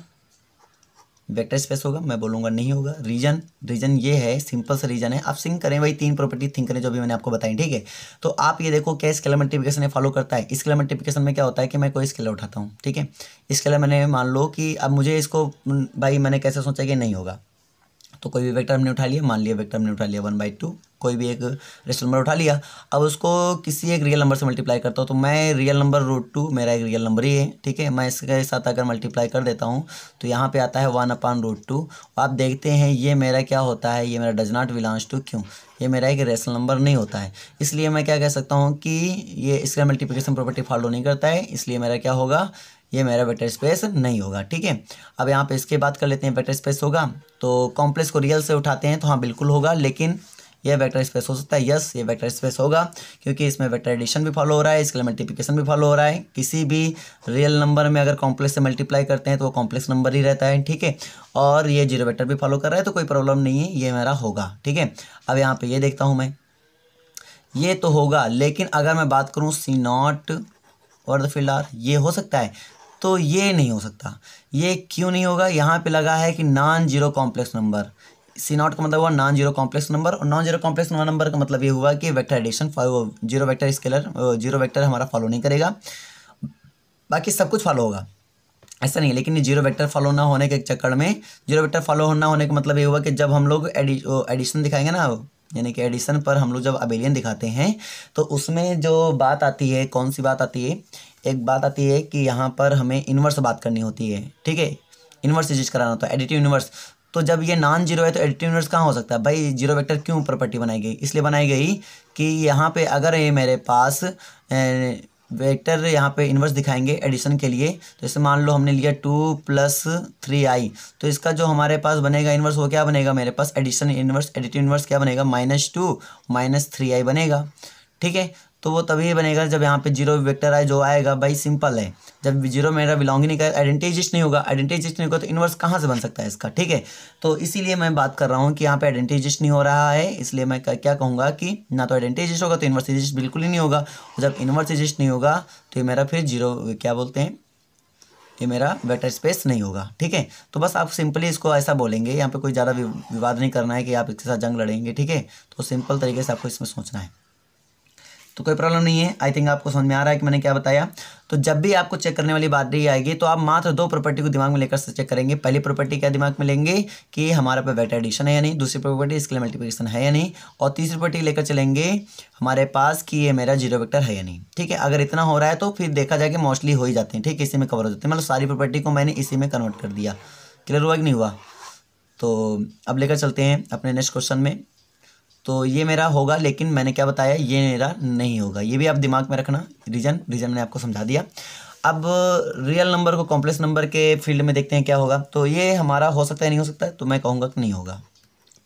वेक्टर स्पेस होगा मैं बोलूँगा नहीं होगा रीजन रीजन ये है सिंपल सा रीजन है आप सिंक करें वही तीन प्रॉपर्टी थिंक करें जो भी मैंने आपको बताई ठीक है तो आप ये देखो क्या स्केलर मल्टीप्लिकेशन फॉलो करता है स्केलर मल्टीप्लिकेशन में क्या होता है कि मैं कोई स्केलर उठाता हूँ ठीक है इसके लिए मैंने मान लो कि अब मुझे इसको भाई मैंने कैसे सोचा कि नहीं होगा तो कोई भी वेक्टर हमने उठा लिया मान लिया वेक्टर हमने उठा लिया वन बाई टू कोई भी एक रेशनल नंबर उठा लिया अब उसको किसी एक रियल नंबर से मल्टीप्लाई करता हूँ तो मैं रियल नंबर रूट टू मेरा एक रियल नंबर ही है ठीक है मैं इसके साथ अगर मल्टीप्लाई कर देता हूँ तो यहाँ पे आता है वन अपान रूट टू आप देखते हैं ये मेरा क्या होता है ये मेरा डज नॉट बिलोंग्स टू क्यों ये मेरा एक रेशनल नंबर नहीं होता है इसलिए मैं क्या कह सकता हूँ कि ये इसका मल्टीप्लिकेशन प्रॉपर्टी फॉलो नहीं करता है इसलिए मेरा क्या होगा ये मेरा वेक्टर स्पेस नहीं होगा ठीक है अब यहाँ पे इसके बात कर लेते हैं वेक्टर स्पेस होगा तो कॉम्प्लेक्स को रियल से उठाते हैं तो हाँ बिल्कुल होगा लेकिन यह वेक्टर स्पेस हो सकता है यस ये वेक्टर स्पेस होगा क्योंकि इसमें वेक्टर एडिशन भी फॉलो हो रहा है इसके लिए मल्टीप्लिकेशन भी फॉलो हो रहा है किसी भी रियल नंबर में अगर कॉम्प्लेक्स से मल्टीप्लाई करते हैं तो वो कॉम्प्लेक्स नंबर ही रहता है ठीक है और ये जीरो वेक्टर भी फॉलो कर रहा है तो कोई प्रॉब्लम नहीं है ये मेरा होगा ठीक है अब यहाँ पर ये देखता हूँ मैं ये तो होगा लेकिन अगर मैं बात करूँ सी नॉट और द फील्ड आर ये हो सकता है तो ये नहीं हो सकता ये क्यों नहीं होगा यहाँ पे लगा है कि non zero complex number C not का मतलब हुआ नॉन जीरो कॉम्प्लेक्स नंबर और नॉन जीरो कॉम्प्लेक्स नंबर का मतलब ये हुआ कि vector addition zero vector scalar zero vector हमारा फॉलो नहीं करेगा बाकी सब कुछ फॉलो होगा ऐसा नहीं है लेकिन जीरो वेक्टर फॉलो ना होने के चक्कर में जीरो वेक्टर फॉलो ना होने का मतलब ये हुआ कि जब हम लोग एडिशन दिखाएंगे ना यानी कि एडिशन पर हम लोग जब अबेलियन दिखाते हैं तो उसमें जो बात आती है कौन सी बात आती है एक बात आती है कि यहाँ पर हमें इन्वर्स बात करनी होती है ठीक है इन्वर्स यूज कराना होता है एडिटिव इन्वर्स तो जब ये नॉन जीरो है तो एडिटिव इन्वर्स कहाँ हो सकता है भाई जीरो वेक्टर क्यों प्रॉपर्टी बनाई गई इसलिए बनाई गई कि यहाँ पे अगर ये मेरे पास वेक्टर यहाँ पे इन्वर्स दिखाएंगे एडिशन के लिए तो इसे मान लो हमने लिया टू प्लस थ्री आई तो इसका जो हमारे पास बनेगा इन्वर्स वो क्या बनेगा मेरे पास एडिशन इन्वर्स एडिटिव इन्वर्स क्या बनेगा minus two minus three i बनेगा ठीक है तो वो तभी बनेगा जब यहाँ पे जीरो वेक्टर आए जो आएगा भाई सिंपल है जब जीरो मेरा बिलोंग ही नहीं कर आइडेंटिजिस्ट नहीं होगा आइडेंटिजिस्ट नहीं होगा तो इन्वर्स कहाँ से बन सकता है इसका ठीक है तो इसीलिए मैं बात कर रहा हूँ कि यहाँ पे आइडेंटिजिस्ट नहीं हो रहा है इसलिए मैं क्या कहूँगा कि ना तो आइडेंटिजिस्ट होगा तो एजिस्ट बिल्कुल ही नहीं होगा जब एजिस्ट नहीं होगा तो ये मेरा फिर जीरो क्या बोलते हैं ये मेरा वेक्टर स्पेस नहीं होगा ठीक है तो बस आप सिंपली इसको ऐसा बोलेंगे यहाँ पे कोई ज़्यादा विवाद नहीं करना है कि आप इसके साथ जंग लड़ेंगे ठीक है तो सिंपल तरीके से आपको इसमें सोचना है तो कोई प्रॉब्लम नहीं है आई थिंक आपको समझ में आ रहा है कि मैंने क्या बताया तो जब भी आपको चेक करने वाली बात रही आएगी तो आप मात्र दो प्रॉपर्टी को दिमाग में लेकर चेक करेंगे पहली प्रॉपर्टी क्या दिमाग में लेंगे कि हमारे पे वेट एडिशन है या नहीं दूसरी प्रॉपर्टी इसके लिए मल्टीप्लिकेशन है या नहीं और तीसरी प्रॉपर्टी लेकर चलेंगे हमारे पास कि ये मेरा जीरो वेक्टर है या नहीं ठीक है अगर इतना हो रहा है तो फिर देखा जाए कि मोस्टली हो ही जाते हैं ठीक है इसी में कवर हो जाते हैं मतलब सारी प्रॉपर्टी को मैंने इसी में कन्वर्ट कर दिया क्लियर हुआ कि नहीं हुआ तो अब लेकर चलते हैं अपने नेक्स्ट क्वेश्चन में तो ये मेरा होगा लेकिन मैंने क्या बताया ये मेरा नहीं होगा ये भी आप दिमाग में रखना रीजन रीजन मैंने आपको समझा दिया अब रियल नंबर को कॉम्प्लेक्स नंबर के फील्ड में देखते हैं क्या होगा तो ये हमारा हो सकता है नहीं हो सकता है तो मैं कहूँगा कि नहीं होगा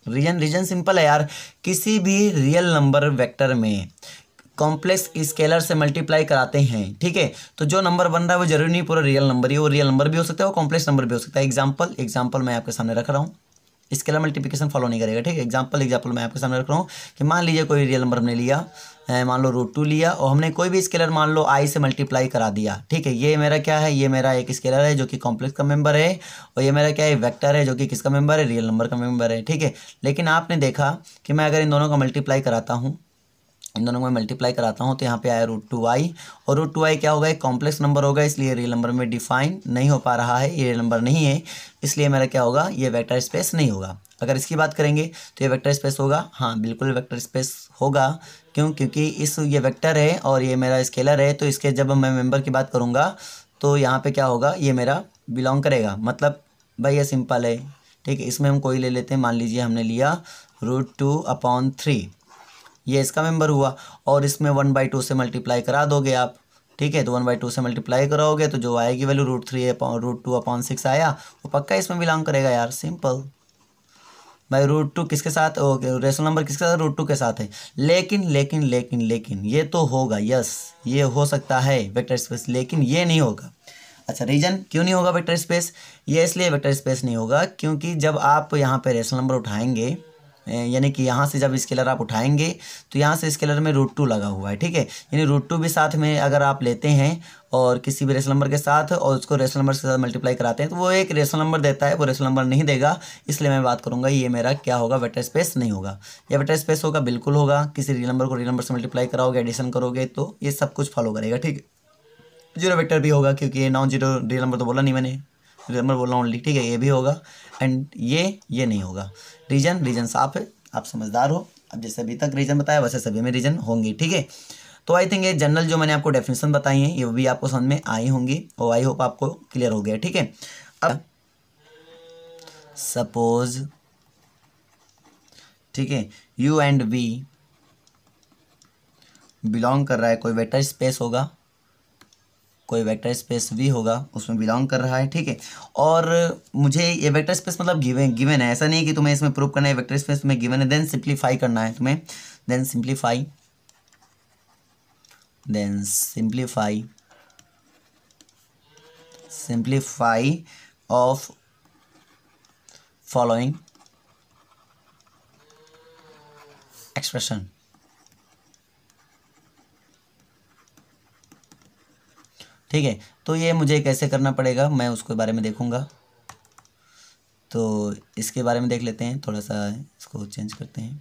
रीजन रीजन सिंपल है यार किसी भी रियल नंबर वेक्टर में कॉम्प्लेक्स स्केलर से मल्टीप्लाई कराते हैं ठीक है तो जो नंबर बन रहा है वो जरूरी नहीं पूरा रियल नंबर ही वो रियल नंबर भी हो सकता है वो कॉम्प्लेक्स नंबर भी हो सकता है एग्जाम्पल एग्जाम्पल मैं आपके सामने रख रहा हूँ स्केलर मल्टीप्लिकेशन फॉलो नहीं करेगा ठीक है एग्जाम्पल एग्जाम्पल मैं आपके सामने रख रहा हूँ कि मान लीजिए कोई रियल नंबर हमने लिया मान लो रूट टू लिया और हमने कोई भी स्केलर मान लो आई से मल्टीप्लाई करा दिया ठीक है ये मेरा क्या है ये मेरा एक स्केलर है जो कि कॉम्प्लेक्स का मेंबर है और ये मेरा क्या है वेक्टर है जो कि किसका मेंबर है रियल नंबर का मेंबर है ठीक है लेकिन आपने देखा कि मैं अगर इन दोनों का मल्टीप्लाई कराता हूँ इन दोनों में मल्टीप्लाई कराता हूँ तो यहाँ पे आया रूट टू आई और रूट टू आई क्या होगा एक कॉम्प्लेक्स नंबर होगा इसलिए रियल नंबर में डिफाइन नहीं हो पा रहा है ये रियल नंबर नहीं है इसलिए मेरा क्या होगा ये वेक्टर स्पेस नहीं होगा अगर इसकी बात करेंगे तो ये वेक्टर स्पेस होगा हाँ बिल्कुल वेक्टर स्पेस होगा क्यों क्योंकि इस ये वेक्टर है और ये मेरा स्केलर है तो इसके जब मैं मेम्बर की बात करूँगा तो यहाँ पर क्या होगा ये मेरा बिलोंग करेगा मतलब भाई ये सिंपल है ठीक है इसमें हम कोई ले लेते हैं मान लीजिए हमने लिया रूट टू अपॉन थ्री ये इसका मेंबर हुआ और इसमें वन बाई टू से मल्टीप्लाई करा दोगे आप ठीक है तो वन बाई टू से मल्टीप्लाई कराओगे तो जो आएगी value root three upon root two upon six आया वो पक्का इसमें बिलोंग करेगा यार सिंपल भाई रूट टू किसके साथ ओके रेशनल नंबर किसके साथ रूट टू के साथ है लेकिन लेकिन लेकिन लेकिन ये तो होगा यस ये हो सकता है वेक्टर स्पेस लेकिन ये नहीं होगा अच्छा रीजन क्यों नहीं होगा वेक्टर स्पेस ये इसलिए वेक्टर स्पेस नहीं होगा क्योंकि जब आप यहाँ पे रेशनल नंबर उठाएंगे यानी कि यहाँ से जब स्केलर आप उठाएंगे तो यहाँ से स्केलर में रूट टू लगा हुआ है ठीक है यानी रूट टू भी साथ में अगर आप लेते हैं और किसी भी रेशनल नंबर के साथ और उसको रेशनल नंबर के साथ मल्टीप्लाई कराते हैं तो वो एक रेशनल नंबर देता है वो रेशनल नंबर नहीं देगा इसलिए मैं बात करूँगा ये मेरा क्या होगा वेटर स्पेस नहीं होगा या वेटर स्पेस होगा बिल्कुल होगा किसी रियल नंबर को रियल नंबर से मल्टीप्लाई कराओगे एडिशन करोगे तो ये सब कुछ फॉलो करेगा ठीक है जीरो वेक्टर भी होगा क्योंकि ये नॉन जीरो रियल नंबर तो बोला नहीं मैंने मैं बोल रहा हूँ ठीक है ये भी होगा एंड ये ये नहीं होगा रीजन रीजन साफ है आप समझदार हो अब जैसे अभी तक रीजन बताया वैसे सभी में रीजन होंगे ठीक है तो आई थिंक ये जनरल जो मैंने आपको डेफिनेशन बताई है ये भी आपको समझ में आई होंगी और आई होप आपको क्लियर हो गया ठीक है अब सपोज ठीक है यू एंड वी बिलोंग कर रहा है कोई वेटर स्पेस होगा कोई वेक्टर स्पेस वी होगा उसमें बिलोंग कर रहा है ठीक है और मुझे ये वेक्टर स्पेस मतलब गिवन गिवन है ऐसा नहीं है कि तुम्हें इसमें प्रूव करना है वेक्टर स्पेस में गिवन है देन सिंप्लीफाई करना है तुम्हें then simplify then simplify simplify of following expression ठीक है तो ये मुझे कैसे करना पड़ेगा मैं उसके बारे में देखूँगा तो इसके बारे में देख लेते हैं थोड़ा सा इसको चेंज करते हैं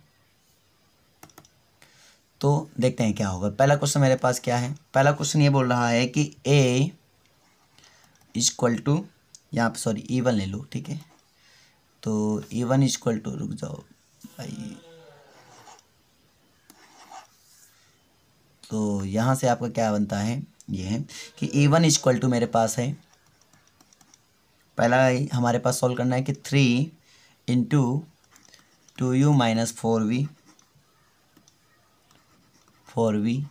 तो देखते हैं क्या होगा पहला क्वेश्चन मेरे पास क्या है पहला क्वेश्चन ये बोल रहा है कि ए इजक्वल टू यहाँ पर सॉरी ई वन ले लो ठीक है तो ई वन इजक्वल टू रुक जाओ भाई तो यहाँ से आपका क्या बनता है ये है कि ए वन इजक्वल टू मेरे पास है पहला हमारे पास सॉल्व करना है कि three into two u minus four v four v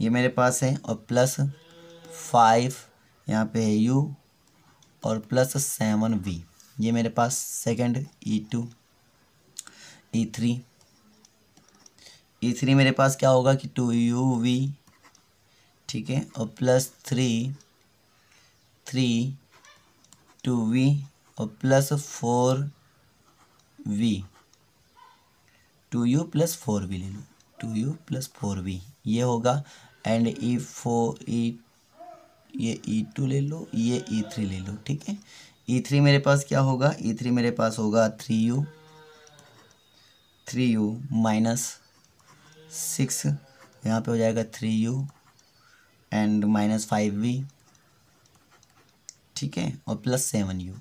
ये मेरे पास है और प्लस फाइव यहाँ पे है यू और प्लस सेवन वी ये मेरे पास second e two e three e three मेरे पास क्या होगा कि टू यू वी ठीक है और plus three three two v और plus four v two u plus four v ले लो two u plus four v ये होगा एंड ई फोर ई ये ई e टू ले लो ये ई e थ्री ले लो ठीक है ई e थ्री मेरे पास क्या होगा ई थ्री मेरे पास होगा three u three u minus six यहाँ पे हो जाएगा three u and minus five v ठीक है और plus seven u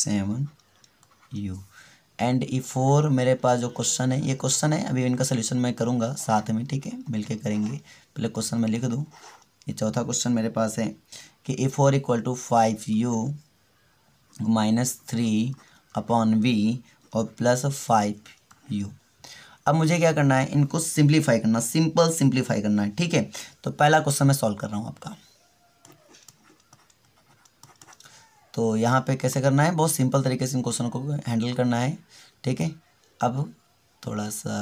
seven u and e four मेरे पास जो क्वेश्चन है ये क्वेश्चन है अभी इनका सोल्यूशन मैं करूँगा साथ में ठीक है मिलके करेंगे पहले क्वेश्चन मैं लिख दूँ ये चौथा क्वेश्चन मेरे पास है कि e four equal to five u minus three upon v और प्लस फाइव यू अब मुझे क्या करना है इनको सिंप्लीफाई करना सिंपल सिंप्लीफाई करना है ठीक है तो पहला क्वेश्चन मैं सॉल्व कर रहा हूँ आपका तो यहाँ पे कैसे करना है बहुत सिंपल तरीके से इन क्वेश्चन को हैंडल करना है ठीक है अब थोड़ा सा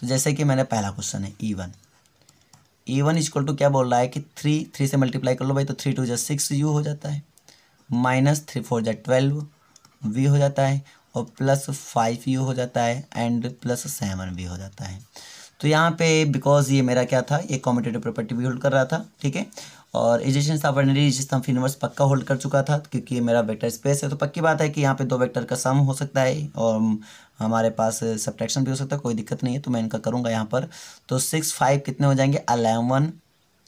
तो जैसे कि मैंने पहला क्वेश्चन है e one e one is equal to क्या बोल रहा है कि थ्री थ्री से मल्टीप्लाई कर लो भाई तो थ्री टू जै सिक्स यू हो जाता है माइनस थ्री फोर जै ट्वेल्व वी हो जाता है और प्लस फाइव यू हो जाता है एंड प्लस सेवन भी हो जाता है तो यहाँ पे बिकॉज ये मेरा क्या था ये कॉम्पिटेटिव प्रॉपर्टी भी होल्ड कर रहा था ठीक है और एजिशन सावर्नरी एजिशन फिनवर्स पक्का होल्ड कर चुका था क्योंकि ये मेरा वेक्टर स्पेस है तो पक्की बात है कि यहाँ पे दो वेक्टर का सम हो सकता है और हमारे पास सब्ट्रैक्शन भी हो सकता है कोई दिक्कत नहीं है तो मैं इनका करूँगा यहाँ पर तो सिक्स फाइव कितने हो जाएंगे अलेवन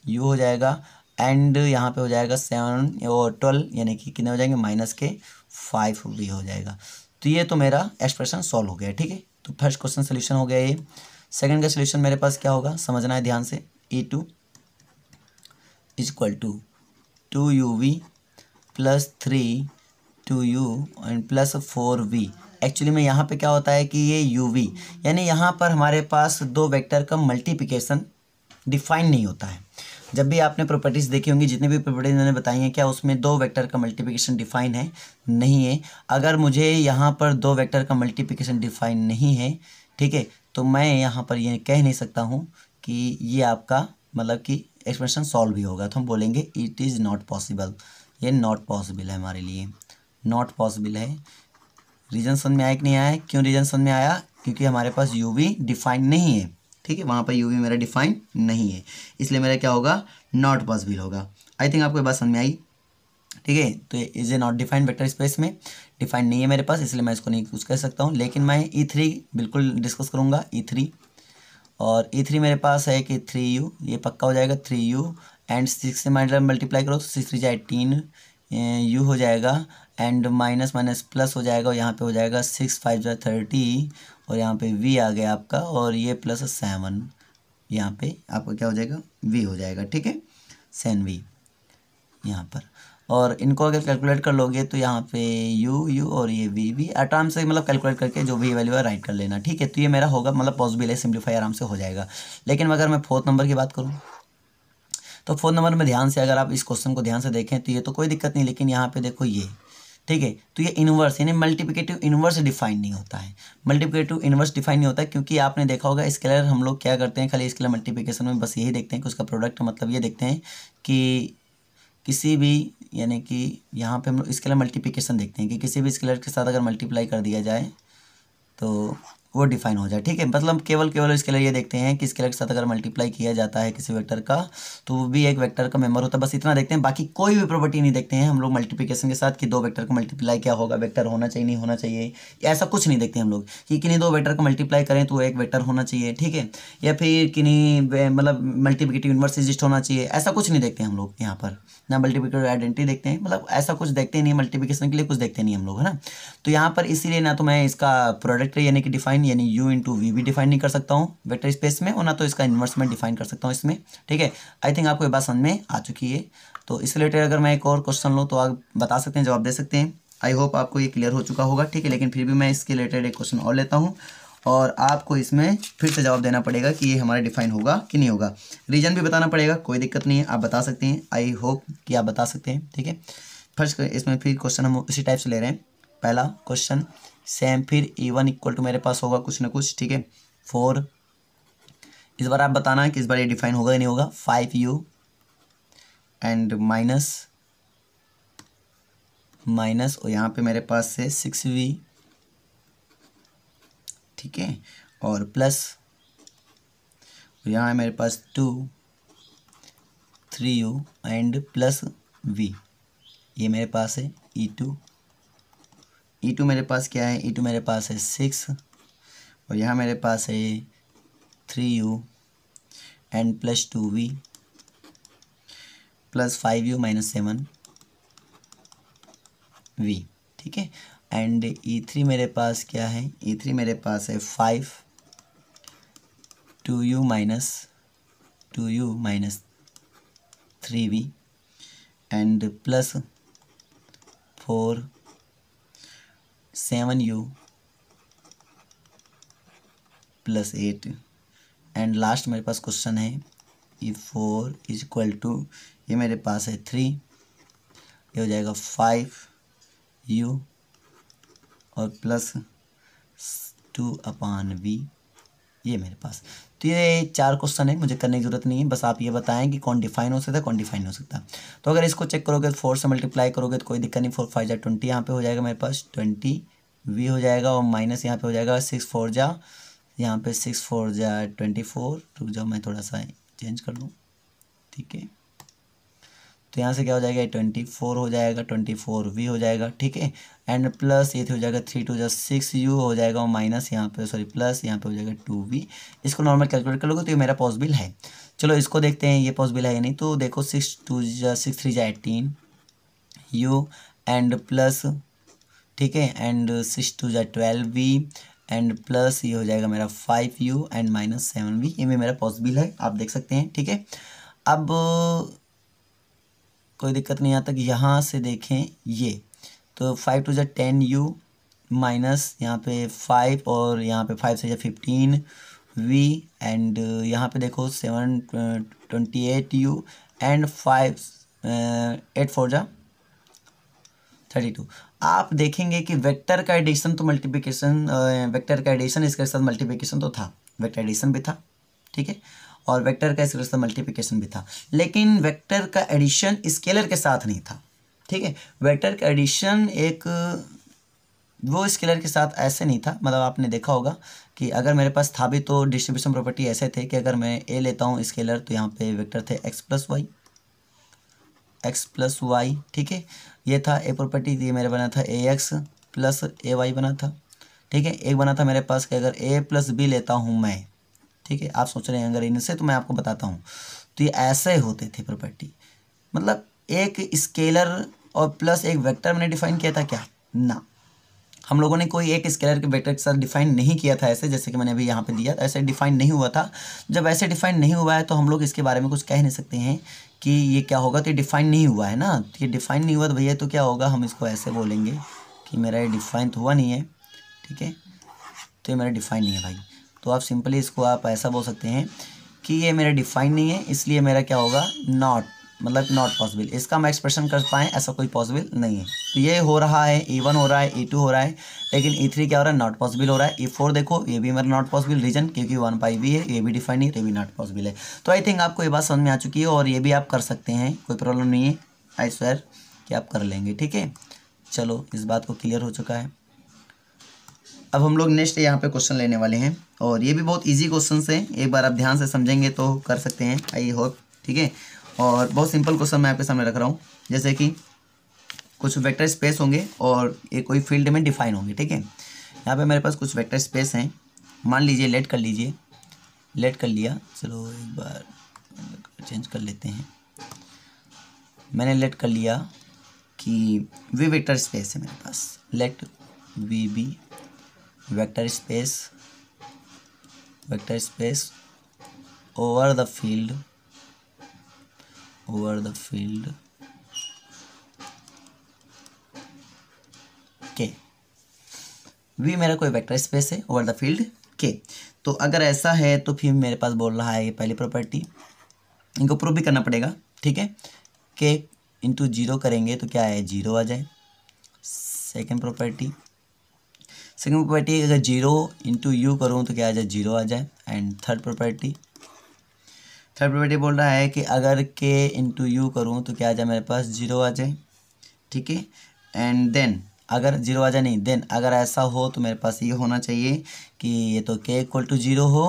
यू हो जाएगा एंड यहाँ पे हो जाएगा सेवन और ट्वेल्व यानी कि कितने हो जाएंगे माइनस के फाइव वी हो जाएगा तो ये तो मेरा एक्सप्रेशन सॉल्व हो गया ठीक है तो फर्स्ट क्वेश्चन सोल्यूशन हो गया ये सेकेंड का सोल्यूशन मेरे पास क्या होगा समझना है ध्यान से a two is equal to two u v plus three two u and plus four v actually में यहाँ पे क्या होता है कि ये यू वी यानी यहाँ पर हमारे पास दो वेक्टर का मल्टीप्लिकेशन डिफाइन नहीं होता है जब भी आपने प्रॉपर्टीज़ देखी होंगी जितनी भी प्रॉपर्टीज मैंने बताई हैं क्या उसमें दो वेक्टर का मल्टीप्लिकेशन डिफाइन है नहीं है अगर मुझे यहाँ पर दो वेक्टर का मल्टीप्लिकेशन डिफाइन नहीं है ठीक है तो मैं यहाँ पर ये यह कह नहीं सकता हूँ कि ये आपका मतलब कि एक्सप्रेशन सॉल्व भी होगा तो हम बोलेंगे इट इज़ नॉट पॉसिबल ये नॉट पॉसिबल है हमारे लिए नॉट पॉसिबल है रीजन समझ में आया कि नहीं आया क्यों रीजन समझ में आया क्योंकि हमारे पास यू वी डिफाइन नहीं है ठीक है वहाँ पर यू मेरा डिफाइन नहीं है इसलिए मेरा क्या होगा नॉट पॉसिबल होगा आई थिंक आपको बात समझ में आई ठीक है तो is a not defined vector space में डिफाइन नहीं है मेरे पास इसलिए मैं इसको नहीं यूज़ कर सकता हूँ लेकिन मैं ई e थ्री बिल्कुल डिस्कस करूँगा ई थ्री और ई e थ्री मेरे पास है कि थ्री यू ये पक्का हो जाएगा थ्री यू एंड सिक्स से माइनस मल्टीप्लाई करो तो सिक्स थ्री एटीन यू हो जाएगा एंड माइनस माइनस प्लस हो जाएगा यहाँ पर हो जाएगा सिक्स फाइव जो थर्टी और यहाँ पे वी आ गया आपका और ये प्लस सेवन यहाँ पे आपका क्या हो जाएगा वी हो जाएगा ठीक है सेवन वी यहाँ पर और इनको अगर कैलकुलेट कर लोगे तो यहाँ पे यू यू और ये वी वी आराम से मतलब कैलकुलेट करके जो भी वैल्यू है राइट कर लेना ठीक है तो ये मेरा होगा मतलब पॉसिबल है सिंप्लीफाई आराम से हो जाएगा लेकिन अगर मैं फोर्थ नंबर की बात करूँ तो फोर्थ नंबर में ध्यान से अगर आप इस क्वेश्चन को ध्यान से देखें तो ये तो कोई दिक्कत नहीं लेकिन यहाँ पे देखो ये ठीक है तो ये इन्वर्स यानी मल्टीप्लिकेटिव इन्वर्स डिफाइन नहीं होता है मल्टीप्लिकेटिव इन्वर्स डिफाइन नहीं होता है क्योंकि आपने देखा होगा स्केलर हम लोग क्या करते हैं खाली स्केलर मल्टीप्लिकेशन में बस यही देखते हैं कि उसका प्रोडक्ट मतलब ये देखते हैं कि किसी भी यानी कि यहाँ पे हम लोग स्केलर मल्टीप्लिकेशन देखते हैं कि किसी भी स्केलर के साथ अगर मल्टीप्लाई कर दिया जाए तो वो डिफाइन हो जाए ठीक है मतलब केवल केवल इसके लिए ये देखते हैं कि स्केलर के साथ अगर मल्टीप्लाई किया जाता है किसी वेक्टर का तो वो भी एक वेक्टर का मेंबर होता है बस इतना देखते हैं बाकी कोई भी प्रॉपर्टी नहीं देखते हैं हम लोग मल्टीप्लिकेशन के साथ कि दो वेक्टर का मल्टीप्लाई क्या होगा वेक्टर होना चाहिए नहीं होना चाहिए ऐसा कुछ नहीं देखते हम लोग कि किन्हीं दो वेक्टर का मल्टीप्लाई करें तो एक वेक्टर होना चाहिए ठीक है या फिर किन्हीं मतलब मल्टीप्लिकेटिव यूनिवर्स एग्जिस्ट होना चाहिए ऐसा कुछ नहीं देखते हम लोग यहाँ पर ना मल्टीप्लिकेटिव आइडेंटिटी देखते हैं मतलब ऐसा कुछ देखते नहीं मल्टीप्लिकेशन के लिए कुछ देखते नहीं हम लोग है ना तो यहाँ पर इसीलिए ना तो मैं इसका प्रोडक्ट यानी कि डिफाइन डिफाइन यानी यू इंटू वी भी डिफाइन नहीं कर सकता हूँ वेक्टर स्पेस में और ना तो इसका इन्वर्स में डिफाइन कर सकता हूँ इसमें ठीक है आई थिंक आपको ये बात समझ में आ चुकी है तो इस रिलेटेड अगर मैं एक और क्वेश्चन लूँ तो आप बता सकते हैं जवाब दे सकते हैं आई होप आपको ये क्लियर हो चुका होगा ठीक है लेकिन फिर भी मैं इसके रिलेटेड एक क्वेश्चन और लेता हूँ और आपको इसमें फिर से जवाब देना पड़ेगा कि ये हमारा डिफाइन होगा कि नहीं होगा रीजन भी बताना पड़ेगा कोई दिक्कत नहीं है आप बता सकते हैं आई होप कि आप बता सकते हैं ठीक है फर्स्ट इसमें फिर क्वेश्चन हम इसी टाइप से ले रहे हैं पहला क्वेश्चन सेम फिर ई वन इक्वल टू मेरे पास होगा कुछ ना कुछ ठीक है फोर इस बार आप बताना है कि इस बार ये डिफाइन होगा या नहीं होगा five u and minus minus और यहाँ पे मेरे पास है सिक्स वी ठीक है और प्लस यहाँ है मेरे पास two three u and plus v ये मेरे पास है e e two e e two मेरे पास क्या है ई e टू मेरे पास है सिक्स और यहाँ मेरे पास है three u and plus two v plus five u minus seven v ठीक है एंड ई थ्री मेरे पास क्या है ई e थ्री मेरे पास है five two u minus two u minus three v and plus four seven u plus eight and last मेरे पास क्वेश्चन है ये फोर इज इक्वल टू ये मेरे पास है थ्री ये हो जाएगा फाइव यू और प्लस टू अपान वी ये मेरे पास तो ये चार क्वेश्चन है मुझे करने की जरूरत नहीं है बस आप ये बताएं कि कौन डिफाइन हो सकता है कौन डिफाइन हो सकता है तो अगर इसको चेक करोगे तो फोर से मल्टीप्लाई करोगे तो कोई दिक्कत नहीं फोर फाइव या ट्वेंटी यहाँ पे हो जाएगा मेरे पास ट्वेंटी वी हो जाएगा और माइनस यहाँ पे हो जाएगा सिक्स फोर जा यहाँ पे सिक्स फोर जा ट्वेंटी फोर रुक जाओ मैं थोड़ा सा चेंज कर दूँ ठीक है तो यहाँ से क्या हो जाएगा ट्वेंटी फोर हो जाएगा ट्वेंटी फोर वी हो जाएगा ठीक है एंड प्लस ये हो जाएगा थ्री टू जा सिक्स यू हो जाएगा और माइनस यहाँ पे सॉरी प्लस यहाँ पे हो जाएगा टू वी इसको नॉर्मल कैलकुलेट कर लोगे तो ये मेरा पॉसिबल है चलो इसको देखते हैं ये पॉसिबल है या नहीं तो देखो सिक्स टू जा सिक्स थ्री जा एटीन यू एंड प्लस ठीक है एंड सिक्स टू जै ट्वेल्व वी एंड प्लस ये हो जाएगा मेरा five u and minus seven v ये भी मेरा पॉसिबल है आप देख सकते हैं ठीक है अब uh, कोई दिक्कत नहीं यहाँ तक यहाँ से देखें ये तो फाइव टू जै टेन यू माइनस यहाँ पे फाइव और यहाँ पे फाइव से जै फिफ्टीन वी एंड यहाँ पे देखो seven twenty eight u and five eight four जा थर्टी टू आप देखेंगे कि वेक्टर का एडिशन तो मल्टीप्लिकेशन वेक्टर का एडिशन इसके साथ मल्टीप्लिकेशन तो था वेक्टर एडिशन भी था ठीक है और वेक्टर का इसके साथ मल्टीप्लिकेशन भी था लेकिन वेक्टर का एडिशन स्केलर के साथ नहीं था ठीक है वेक्टर का एडिशन एक वो स्केलर के साथ ऐसे नहीं था मतलब आपने देखा होगा कि अगर मेरे पास था भी तो डिस्ट्रीब्यूशन प्रॉपर्टी ऐसे थे कि अगर मैं ए लेता हूँ स्केलर तो यहाँ पे वेक्टर थे x plus y x plus y ठीक है ये था ए प्रॉपर्टी ये मेरा बना था a x plus A y बना था ठीक है एक बना था मेरे पास कि अगर ए प्लस बी लेता हूँ मैं ठीक है आप सोच रहे हैं अगर इनसे तो मैं आपको बताता हूँ तो ये ऐसे होते थे प्रॉपर्टी मतलब एक स्केलर और प्लस एक वेक्टर मैंने डिफाइन किया था क्या ना हम लोगों ने कोई एक स्केलर के वेक्टर के साथ डिफाइन नहीं किया था ऐसे जैसे कि मैंने अभी यहाँ पे दिया ऐसे डिफाइन नहीं हुआ था जब ऐसे डिफाइन नहीं हुआ है तो हम लोग इसके बारे में कुछ कह नहीं सकते हैं कि ये क्या होगा तो ये डिफ़ाइन नहीं हुआ है ना तो ये डिफ़ाइन नहीं हुआ तो भैया तो क्या होगा हम इसको ऐसे बोलेंगे कि मेरा ये डिफ़ाइन तो हुआ नहीं है ठीक है तो ये मेरा डिफ़ाइन नहीं है भाई तो आप सिंपली इसको आप ऐसा बोल सकते हैं कि ये मेरा डिफ़ाइन नहीं है इसलिए मेरा क्या होगा नॉट मतलब नॉट पॉसिबल इसका हम एक्सप्रेशन कर पाएँ ऐसा कोई पॉसिबल नहीं है तो ये हो रहा है ए e वन हो रहा है ए e टू हो रहा है लेकिन ए e थ्री क्या हो रहा है नॉट पॉसिबल हो रहा है ए फोर देखो ये भी मेरा नॉट पॉसिबल रीजन क्योंकि वन पाई भी है ये भी डिफाइन है ये भी नॉट पॉसिबल है तो आई थिंक आपको ये बात समझ में आ चुकी है और ये भी आप कर सकते हैं कोई प्रॉब्लम नहीं है आई स्वेयर कि आप कर लेंगे ठीक है चलो इस बात को क्लियर हो चुका है अब हम लोग नेक्स्ट यहाँ पे क्वेश्चन लेने वाले हैं और ये भी बहुत इजी क्वेश्चन है एक बार आप ध्यान से समझेंगे तो कर सकते हैं आई होप ठीक है और बहुत सिंपल क्वेश्चन मैं आपके सामने रख रहा हूँ जैसे कि कुछ वेक्टर स्पेस होंगे और ये कोई फील्ड में डिफाइन होंगे ठीक है यहाँ पे मेरे पास कुछ वेक्टर स्पेस हैं मान लीजिए लेट कर लीजिए लेट कर लिया चलो एक बार चेंज कर लेते हैं मैंने लेट कर लिया कि वी वेक्टर स्पेस है मेरे पास let V be vector space vector space over the field over the field k v मेरा कोई वेक्टर स्पेस है ओवर द फील्ड के तो अगर ऐसा है तो फिर मेरे पास बोल रहा है ये पहली प्रॉपर्टी इनको प्रूव भी करना पड़ेगा ठीक है के इंटू जीरो करेंगे तो क्या है जीरो आ जाए सेकेंड प्रॉपर्टी सेकेंड प्रॉपर्टी अगर जीरो इंटू यू करूँ तो क्या आ जाए जीरो आ जाए and third property third property बोल रहा है कि अगर के इंटू यू करूँ तो क्या आ जाए मेरे पास जीरो आ जाए ठीक है एंड देन अगर जीरो आ जाए नहीं देन अगर ऐसा हो तो मेरे पास ये होना चाहिए कि ये तो के इक्वल टू जीरो हो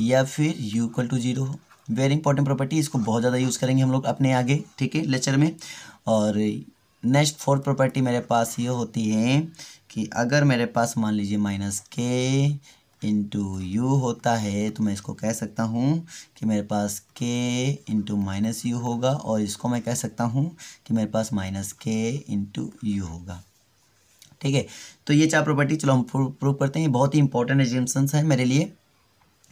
या फिर यू इक्वल टू जीरो हो वेरी इंपॉर्टेंट प्रॉपर्टी इसको बहुत ज़्यादा यूज़ करेंगे हम लोग अपने आगे ठीक है लेक्चर में और नेक्स्ट फोर्थ प्रॉपर्टी मेरे पास ये होती है कि अगर मेरे पास मान लीजिए माइनस के इंटू यू होता है तो मैं इसको कह सकता हूँ कि मेरे पास के इंटू माइनस यू होगा और इसको मैं कह सकता हूँ कि मेरे पास माइनस के इंटू यू होगा ठीक है तो ये चार प्रॉपर्टी चलो हम प्रूव करते हैं बहुत ही इंपॉर्टेंट एग्जाम्सन्स हैं मेरे लिए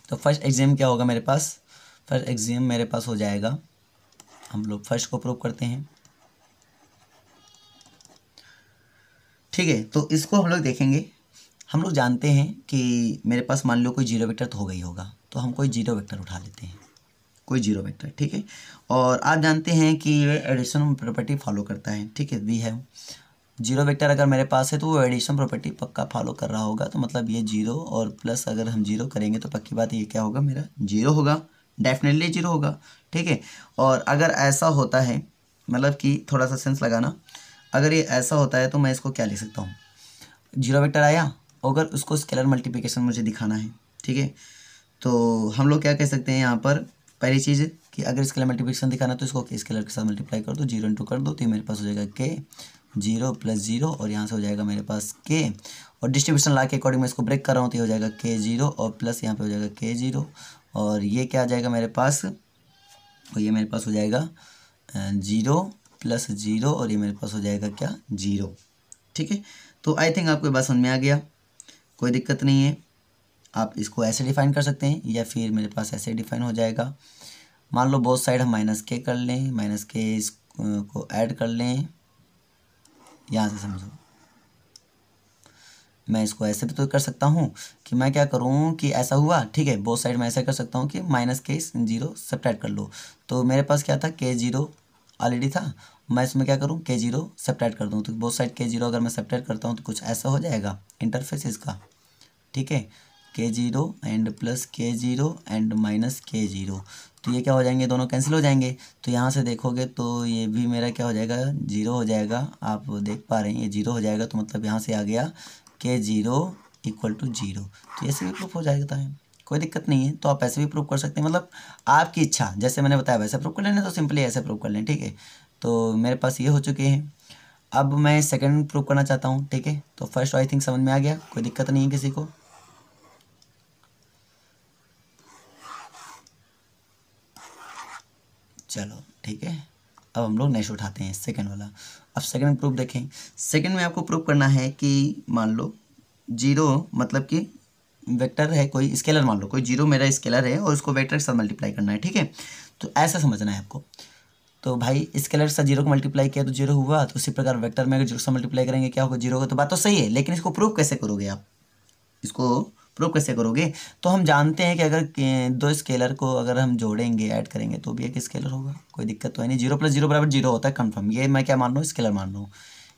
तो फर्स्ट एग्जाम क्या होगा मेरे पास फर्स्ट एग्जाम मेरे पास हो जाएगा हम लोग फर्स्ट को प्रूव करते हैं ठीक है तो इसको हम लोग देखेंगे हम लोग जानते हैं कि मेरे पास मान लो कोई जीरो वेक्टर तो हो गई होगा तो हम कोई जीरो वेक्टर उठा लेते हैं कोई जीरो वेक्टर ठीक है और आप जानते हैं कि ये एडिशन प्रॉपर्टी फॉलो करता है ठीक है वी है जीरो वेक्टर अगर मेरे पास है तो वो एडिशन प्रॉपर्टी पक्का फॉलो कर रहा होगा तो मतलब ये जीरो और प्लस अगर हम जीरो करेंगे तो पक्की बात ये क्या होगा मेरा जीरो होगा डेफिनेटली जीरो होगा ठीक है और अगर ऐसा होता है मतलब कि थोड़ा सा सेंस लगाना अगर ये ऐसा होता है तो मैं इसको क्या लिख सकता हूँ जीरो वेक्टर आया अगर उसको स्केलर मल्टीप्लिकेशन मुझे दिखाना है ठीक है तो हम लोग क्या कह सकते हैं यहाँ पर पहली चीज़ कि अगर स्केलर मल्टीप्लिकेशन दिखाना तो इसको के स्केलर के साथ मल्टीप्लाई कर दो जीरो इंटू कर दो तो ये मेरे पास हो जाएगा के जीरो प्लस जीरो और यहाँ से हो जाएगा मेरे पास के और डिस्ट्रीब्यूशन ला के अकॉर्डिंग मैं इसको ब्रेक कर रहा हूँ तो ये हो जाएगा के जीरो और प्लस यहाँ पे हो जाएगा के जीरो और ये क्या आ जाएगा मेरे पास और ये मेरे पास हो जाएगा जीरो प्लस जीरो और ये मेरे पास हो जाएगा क्या जीरो ठीक है तो आई थिंक आपको बात समझ में आ गया कोई दिक्कत नहीं है आप इसको ऐसे डिफाइन कर सकते हैं या फिर मेरे पास ऐसे डिफाइन हो जाएगा मान लो बोथ साइड हम माइनस के कर लें माइनस के इस को ऐड कर लें यहाँ से समझो मैं इसको ऐसे भी तो कर सकता हूँ कि मैं क्या करूँ कि ऐसा हुआ ठीक है बोथ साइड मैं ऐसा कर सकता हूँ कि माइनस के जीरो सेपरेट कर लो तो मेरे पास क्या था के जीरो ऑलरेडी था मैं इसमें क्या करूँ के जीरो सेपरेट कर दूँ तो बोथ साइड के जीरो अगर मैं सेपरेट करता हूँ तो कुछ ऐसा हो जाएगा इंटरफेस इसका ठीक है K zero and plus K zero and minus K zero तो ये क्या हो जाएंगे दोनों कैंसिल हो जाएंगे तो यहाँ से देखोगे तो ये भी मेरा क्या हो जाएगा जीरो हो जाएगा आप देख पा रहे हैं ये जीरो हो जाएगा तो मतलब यहाँ से आ गया के जीरो इक्वल टू जीरो तो ऐसे भी प्रूफ हो जाएगा तो है कोई दिक्कत नहीं है तो आप ऐसे भी प्रूफ कर सकते हैं मतलब आपकी इच्छा जैसे मैंने बताया वैसे प्रूफ कर लेना तो सिंपली ऐसे प्रूफ कर लें ठीक है तो मेरे पास ये हो चुके हैं अब मैं सेकेंड प्रूफ करना चाहता हूँ ठीक है तो फर्स्ट आई थिंक समझ में आ गया कोई दिक्कत नहीं है किसी को चलो ठीक है अब हम लोग नेक्स्ट उठाते हैं सेकंड वाला अब सेकंड प्रूफ देखें सेकंड में आपको प्रूफ करना है कि मान लो जीरो मतलब कि वेक्टर है कोई स्केलर मान लो कोई जीरो मेरा स्केलर है और उसको वेक्टर के साथ मल्टीप्लाई करना है ठीक है तो ऐसा समझना है आपको तो भाई स्केलर से जीरो को मल्टीप्लाई किया तो जीरो हुआ तो उसी प्रकार वेक्टर में अगर जीरो से मल्टीप्लाई करेंगे क्या होगा जीरो का तो बात तो सही है लेकिन इसको प्रूफ कैसे करोगे आप इसको प्रूव कैसे करोगे तो हम जानते हैं कि अगर दो स्केलर को अगर हम जोड़ेंगे ऐड करेंगे तो भी एक स्केलर होगा कोई दिक्कत तो है नहीं जीरो प्लस जीरो बराबर जीरो होता है कन्फर्म ये मैं क्या मान रहा हूँ स्केलर मान रहा हूँ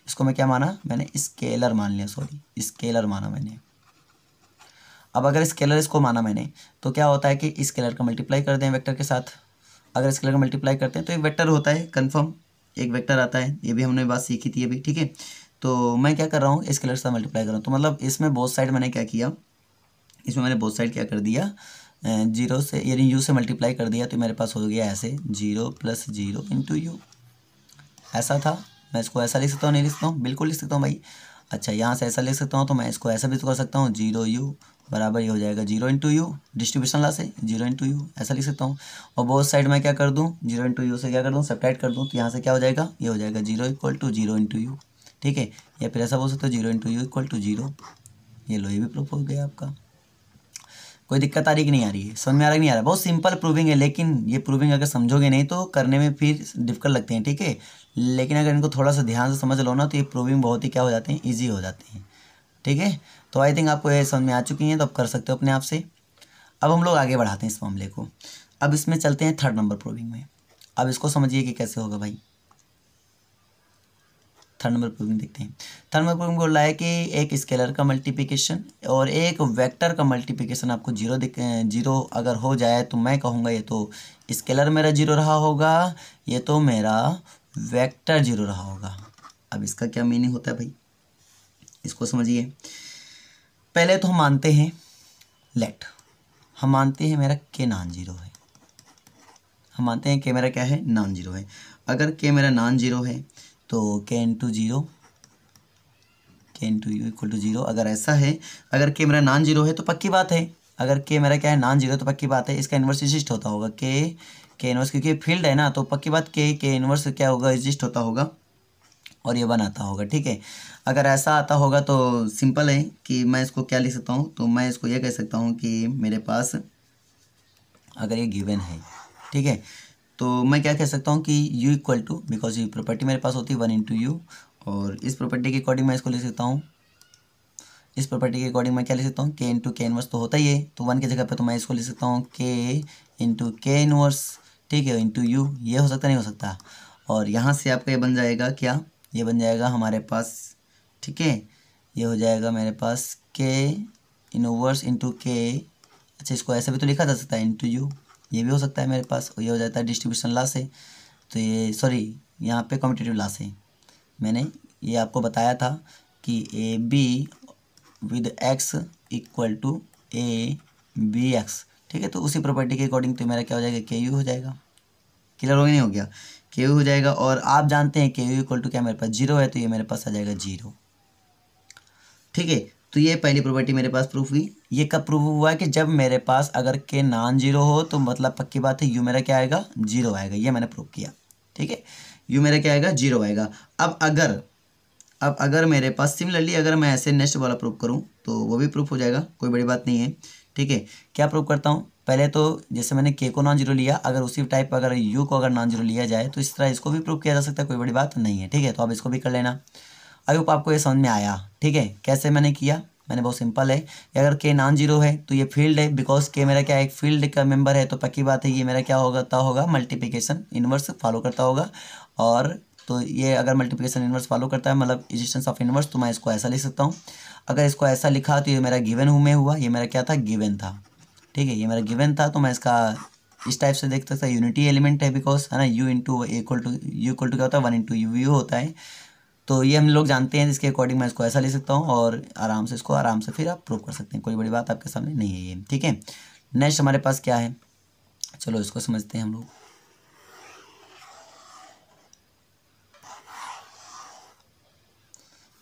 इसको मैं क्या माना मैंने स्केलर मान लिया सॉरी स्केलर माना मैंने अब अगर स्केलर इसको माना मैंने तो क्या होता है कि स्केलर का मल्टीप्लाई कर दें वेक्टर के साथ अगर स्केलर का मल्टीप्लाई करते हैं तो एक वैक्टर होता है कन्फर्म एक वैक्टर आता है ये भी हमने बात सीखी थी अभी ठीक है तो मैं क्या कर रहा हूँ स्केलर के साथ मल्टीप्लाई कर रहा हूँ तो मतलब इसमें बहुत साइड मैंने क्या किया इसमें मैंने बोथ साइड क्या कर दिया जीरो से यानी यू से मल्टीप्लाई कर दिया तो मेरे पास हो गया ऐसे zero plus zero into u ऐसा था मैं इसको ऐसा लिख सकता हूँ नहीं लिख सकता हूँ बिल्कुल लिख सकता हूँ भाई अच्छा यहाँ से ऐसा लिख सकता हूँ तो मैं इसको ऐसा भी तो कर सकता हूँ जीरो यू बराबर ये हो जाएगा zero into u distribution law से जीरो इंटू यू ऐसा लिख सकता हूँ और बहुत साइड मैं क्या कर दूँ जीरो इंटू यू से क्या कर दूँ सेपरेट कर दूँ तो यहाँ से क्या हो जाएगा ये हो जाएगा zero equal to zero into u ठीक है या फिर ऐसा बोल सकते हो zero into u equal to zero ये लो ये भी प्रूफ हो गया आपका कोई दिक्कत आ रही नहीं आ रही है समझ में आ रहा नहीं आ रहा बहुत सिंपल प्रूविंग है लेकिन ये प्रूविंग अगर समझोगे नहीं तो करने में फिर डिफिकल्ट लगते हैं ठीक है लेकिन अगर इनको थोड़ा सा ध्यान से समझ लो ना तो ये प्रूविंग बहुत ही क्या हो जाते हैं ईजी हो जाते हैं ठीक है तो आई थिंक आपको ये समझ में आ चुकी हैं तो आप कर सकते हो अपने आप से अब हम लोग आगे बढ़ाते हैं इस मामले को अब इसमें चलते हैं थर्ड नंबर प्रूविंग में अब इसको समझिए कि कैसे होगा भाई थर्ड नंबर प्रॉब्लम देखते हैं थर्ड नंबर प्रॉब्लम को कि एक स्केलर का मल्टीप्लिकेशन और एक वेक्टर का मल्टीप्लिकेशन आपको जीरो जीरो अगर हो जाए तो मैं कहूँगा ये तो स्केलर मेरा जीरो रहा होगा ये तो मेरा वेक्टर जीरो रहा होगा अब इसका क्या मीनिंग होता है भाई इसको समझिए पहले तो हम मानते हैं लेट हम मानते हैं मेरा के नॉन जीरो है हम मानते हैं के मेरा क्या है नॉन जीरो है अगर के मेरा नॉन जीरो है तो K into zero K to u equal to zero अगर ऐसा है अगर के मेरा नॉन जीरो है तो पक्की बात है अगर के मेरा क्या है नॉन जीरो तो पक्की बात है इसका इन्वर्स एग्जिस्ट होता होगा के के इन्वर्स क्योंकि फील्ड है ना तो पक्की बात के के इन्वर्स क्या होगा एग्जिस्ट होता होगा और ये बनाता आता होगा ठीक है अगर ऐसा आता होगा तो सिंपल है कि मैं इसको क्या लिख सकता हूँ तो मैं इसको ये कह सकता हूँ कि मेरे पास अगर ये गिवन है ठीक है तो मैं क्या कह सकता हूँ कि u इक्वल टू बिकॉज ये प्रॉपर्टी मेरे पास होती है वन इंटू यू और इस प्रॉपर्टी के अकॉर्डिंग मैं इसको लिख सकता हूँ इस प्रॉपर्टी के अकॉर्डिंग मैं क्या लिख सकता हूँ के इंटू के इनवर्स तो होता ही है तो वन की जगह पर तो मैं इसको लिख सकता हूँ के इंटू के इनवर्स ठीक है इंटू यू ये हो सकता नहीं हो सकता और यहाँ से आपका ये बन जाएगा क्या ये बन जाएगा हमारे पास ठीक है ये हो जाएगा मेरे पास के इनवर्स इंटू के अच्छा इसको ऐसे भी तो लिखा जा सकता है इंटू यू ये भी हो सकता है मेरे पास ये हो जाता है डिस्ट्रीब्यूशन लॉस है तो ये सॉरी यहाँ पे कॉम्पिटेटिव लॉस है मैंने ये आपको बताया था कि a b with x equal to a b x ठीक है तो उसी प्रॉपर्टी के अकॉर्डिंग तो मेरा क्या हो जाएगा के यू हो जाएगा क्लियर हो नहीं हो गया के यू हो जाएगा और आप जानते हैं के यू इक्वल टू क्या मेरे पास जीरो है तो ये मेरे पास आ जाएगा जीरो ठीक है तो ये पहली प्रॉपर्टी मेरे पास प्रूफ हुई ये कब प्रूफ हुआ है कि जब मेरे पास अगर के नॉन जीरो हो तो मतलब पक्की बात है यू मेरा क्या आएगा जीरो आएगा ये मैंने प्रूफ किया ठीक है यू मेरा क्या आएगा जीरो आएगा अब अगर अब अगर मेरे पास सिमिलरली अगर मैं ऐसे नेक्स्ट वाला प्रूफ करूँ तो वो भी प्रूफ हो जाएगा कोई बड़ी बात नहीं है ठीक है क्या प्रूफ करता हूँ पहले तो जैसे मैंने के को नॉन जीरो लिया अगर उसी टाइप अगर यू को अगर नॉन जीरो लिया जाए तो इस तरह इसको भी प्रूफ किया जा सकता है कोई बड़ी बात नहीं है ठीक है तो आप इसको भी कर लेना आई होप आपको ये समझ में आया ठीक है कैसे मैंने किया मैंने बहुत सिंपल है अगर के नॉन जीरो है तो ये फील्ड है बिकॉज के मेरा क्या एक फील्ड का मेंबर है तो पक्की बात है ये मेरा क्या होगा होता होगा मल्टीप्लिकेशन इनवर्स फॉलो करता होगा और तो ये अगर मल्टीप्लिकेशन इनवर्स फॉलो करता है मतलब एजिस्टेंस ऑफ इनवर्स तो मैं इसको ऐसा लिख सकता हूँ अगर इसको ऐसा लिखा तो ये मेरा गिवन हुए में हुआ ये मेरा क्या था गिवन था ठीक है ये मेरा गिवन था तो मैं इसका इस टाइप से देख सकता यूनिटी एलिमेंट है बिकॉज है ना u into equal to u equal to क्या होता है वन इंटू यू होता है तो ये हम लोग जानते हैं जिसके अकॉर्डिंग मैं इसको ऐसा ले सकता हूँ और आराम से इसको आराम से फिर आप प्रूव कर सकते हैं कोई बड़ी बात आपके सामने नहीं है ये ठीक है नेक्स्ट हमारे पास क्या है चलो इसको समझते हैं हम लोग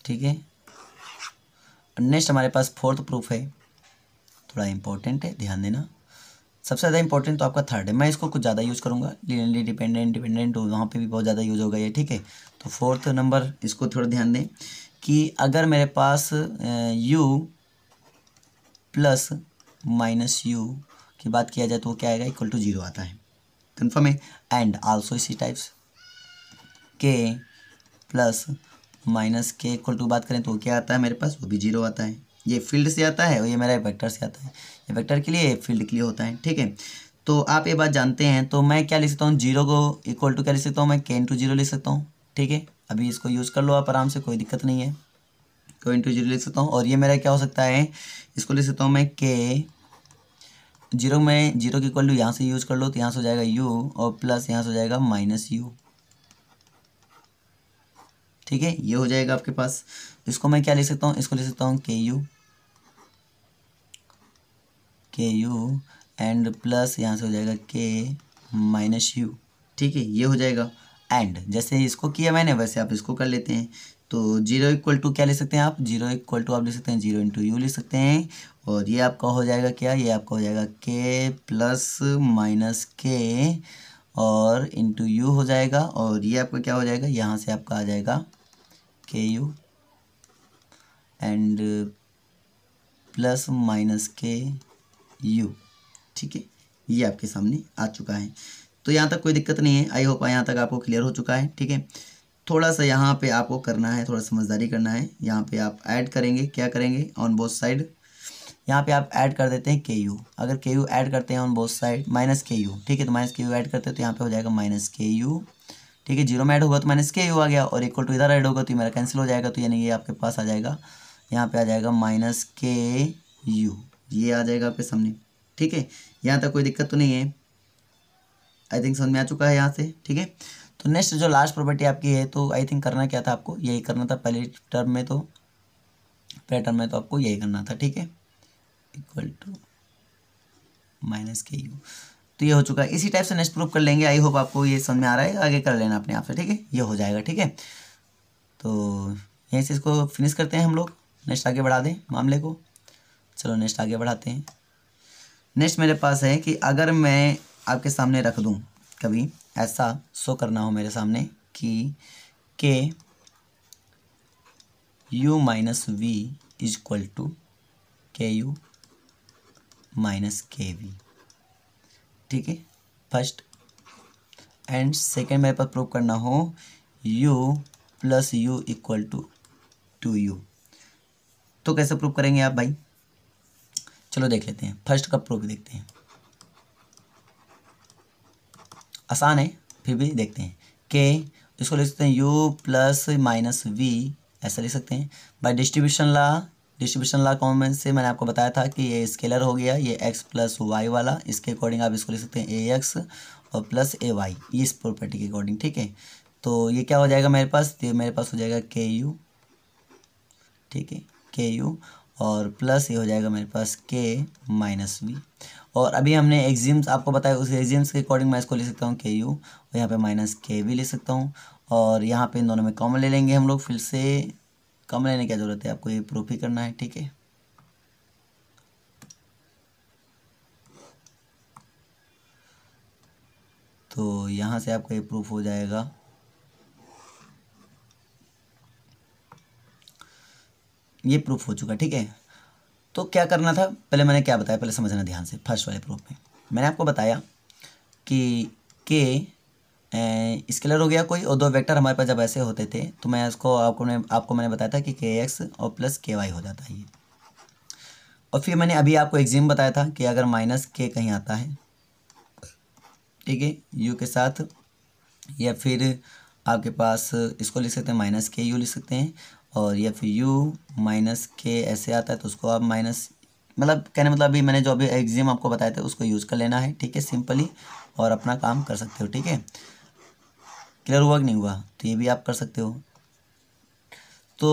ठीक है नेक्स्ट हमारे पास फोर्थ प्रूफ है थोड़ा इम्पोर्टेंट है ध्यान देना सबसे ज़्यादा इंपॉर्टेंट तो आपका थर्ड है मैं इसको कुछ ज़्यादा यूज़ करूँगा लीनली डिपेंडेंट डिपेंडेंट वहाँ पे भी बहुत ज़्यादा यूज़ होगा ये ठीक है तो फोर्थ नंबर इसको थोड़ा ध्यान दें कि अगर मेरे पास यू प्लस माइनस यू की बात किया जाए तो वो क्या आएगा इक्वल टू जीरो आता है कन्फर्म है एंड आल्सो इसी टाइप्स के प्लस माइनस के इक्वल टू बात करें तो क्या आता है मेरे पास वो भी जीरो आता है ये फील्ड से आता है और ये मेरा वेक्टर से आता है वेक्टर के लिए फील्ड के लिए होता है ठीक है तो आप ये बात जानते हैं तो मैं क्या लिख सकता हूँ जीरो को इक्वल टू क्या लिख सकता हूँ मैं के इंटू जीरो लिख सकता हूँ ठीक है अभी इसको यूज़ कर लो आप आराम से कोई दिक्कत नहीं है को इंटू जीरो लिख सकता हूँ और ये मेरा क्या हो सकता है इसको लिख सकता हूँ मैं के जीरो में जीरो के इक्वल टू यहाँ से यूज़ कर लो तो यहाँ से हो जाएगा यू और प्लस यहाँ से हो जाएगा माइनस यू ठीक है ये हो जाएगा आपके पास इसको मैं क्या लिख सकता हूँ इसको लिख सकता हूँ के यू के यू एंड प्लस यहाँ से हो जाएगा के माइनस यू ठीक है ये हो जाएगा एंड जैसे इसको किया मैंने वैसे आप इसको कर लेते हैं तो जीरो इक्वल टू क्या ले सकते हैं आप जीरो इक्वल टू आप ले सकते हैं जीरो इंटू यू ले सकते हैं और ये आपका हो जाएगा क्या ये आपका हो जाएगा के प्लस माइनस के और इंटू यू हो जाएगा और ये आपका क्या हो जाएगा यहाँ से आपका आ जाएगा k u and plus minus k u ठीक है ये आपके सामने आ चुका है तो यहाँ तक कोई दिक्कत नहीं है आई होप यहाँ तक आपको क्लियर हो चुका है ठीक है थोड़ा सा यहाँ पे आपको करना है थोड़ा समझदारी करना है यहाँ पे आप ऐड करेंगे क्या करेंगे ऑन बोथ साइड यहाँ पे आप ऐड कर देते हैं के यू अगर के यू ऐड करते हैं on both side minus k u ठीक है तो माइनस के यू ऐड करते हैं तो यहाँ पे हो जाएगा माइनस के यू ठीक है जीरो में ऐड होगा तो माइनस के यू आ गया और इक्वल टू इधर ऐड होगा तो मेरा कैंसिल हो जाएगा तो यानी ये आपके पास आ जाएगा यहाँ पर आ जाएगा माइनस के यू ये आ जाएगा आपके सामने ठीक है यहाँ तक कोई दिक्कत तो नहीं है आई थिंक समझ में आ चुका है यहाँ से ठीक है तो नेक्स्ट जो लास्ट प्रॉपर्टी आपकी है तो आई थिंक करना क्या था आपको यही करना था पहले टर्म में तो पहले टर्म में तो आपको यही करना था ठीक है equal to minus k u तो ये हो चुका है इसी टाइप से नेक्स्ट प्रूफ कर लेंगे आई होप आपको ये समझ में आ रहा है आगे कर लेना अपने आप से ठीक है ये हो जाएगा ठीक है तो यहीं से इसको फिनिश करते हैं हम लोग नेक्स्ट आगे बढ़ा दें मामले को चलो नेक्स्ट आगे बढ़ाते हैं नेक्स्ट मेरे पास है कि अगर मैं आपके सामने रख दूँ कभी ऐसा शो करना हो मेरे सामने कि k u minus v is equal to k u minus k v ठीक है फर्स्ट एंड सेकेंड मेरे पास प्रूव करना हो u plus u equal to two u तो कैसे प्रूव करेंगे आप भाई चलो देख लेते हैं फर्स्ट का प्रूफ देखते हैं आसान है फिर भी देखते हैं के इसको लिख सकते हैं यू प्लस माइनस वी ऐसा लिख सकते हैं by distribution law distribution law common से मैंने आपको बताया था कि ये स्केलर हो गया ये एक्स प्लस वाई वाला इसके अकॉर्डिंग आप इसको लिख सकते हैं ए एक्स और प्लस ए वाई इस प्रॉपर्टी के अकॉर्डिंग ठीक है तो ये क्या हो जाएगा मेरे पास ये मेरे पास हो जाएगा के यू ठीक है के यू और प्लस ये हो जाएगा मेरे पास के माइनस वी और अभी हमने एग्जिम्स आपको बताया उस एग्जिम्स के अकॉर्डिंग मैं इसको ले सकता हूँ के यू और यहाँ पे माइनस के भी ले सकता हूँ और यहाँ पे इन दोनों में कॉमन ले लेंगे हम लोग फिर से कम लेने की ज़रूरत है आपको ये प्रूफ ही करना है ठीक है तो यहाँ से आपका ये प्रूफ हो जाएगा ये प्रूफ हो चुका ठीक है तो क्या करना था पहले मैंने क्या बताया पहले समझना ध्यान से फर्स्ट वाले प्रूफ में मैंने आपको बताया कि के स्केलर हो गया कोई और दो वेक्टर हमारे पास जब ऐसे होते थे तो मैं इसको आपको मैं आपको मैंने बताया था कि के एक्स और प्लस के वाई हो जाता है ये और फिर मैंने अभी आपको एग्जाम बताया था कि अगर माइनस के कहीं आता है ठीक है यू के साथ या फिर आपके पास इसको लिख सकते हैं माइनस के यू लिख सकते हैं और या फिर यू माइनस के ऐसे आता है तो उसको आप माइनस मतलब कहने मतलब अभी मैंने जो अभी एग्जाम आपको बताया था उसको यूज़ कर लेना है ठीक है सिंपली और अपना काम कर सकते हो ठीक है क्लियर हुआ कि नहीं हुआ तो ये भी आप कर सकते हो तो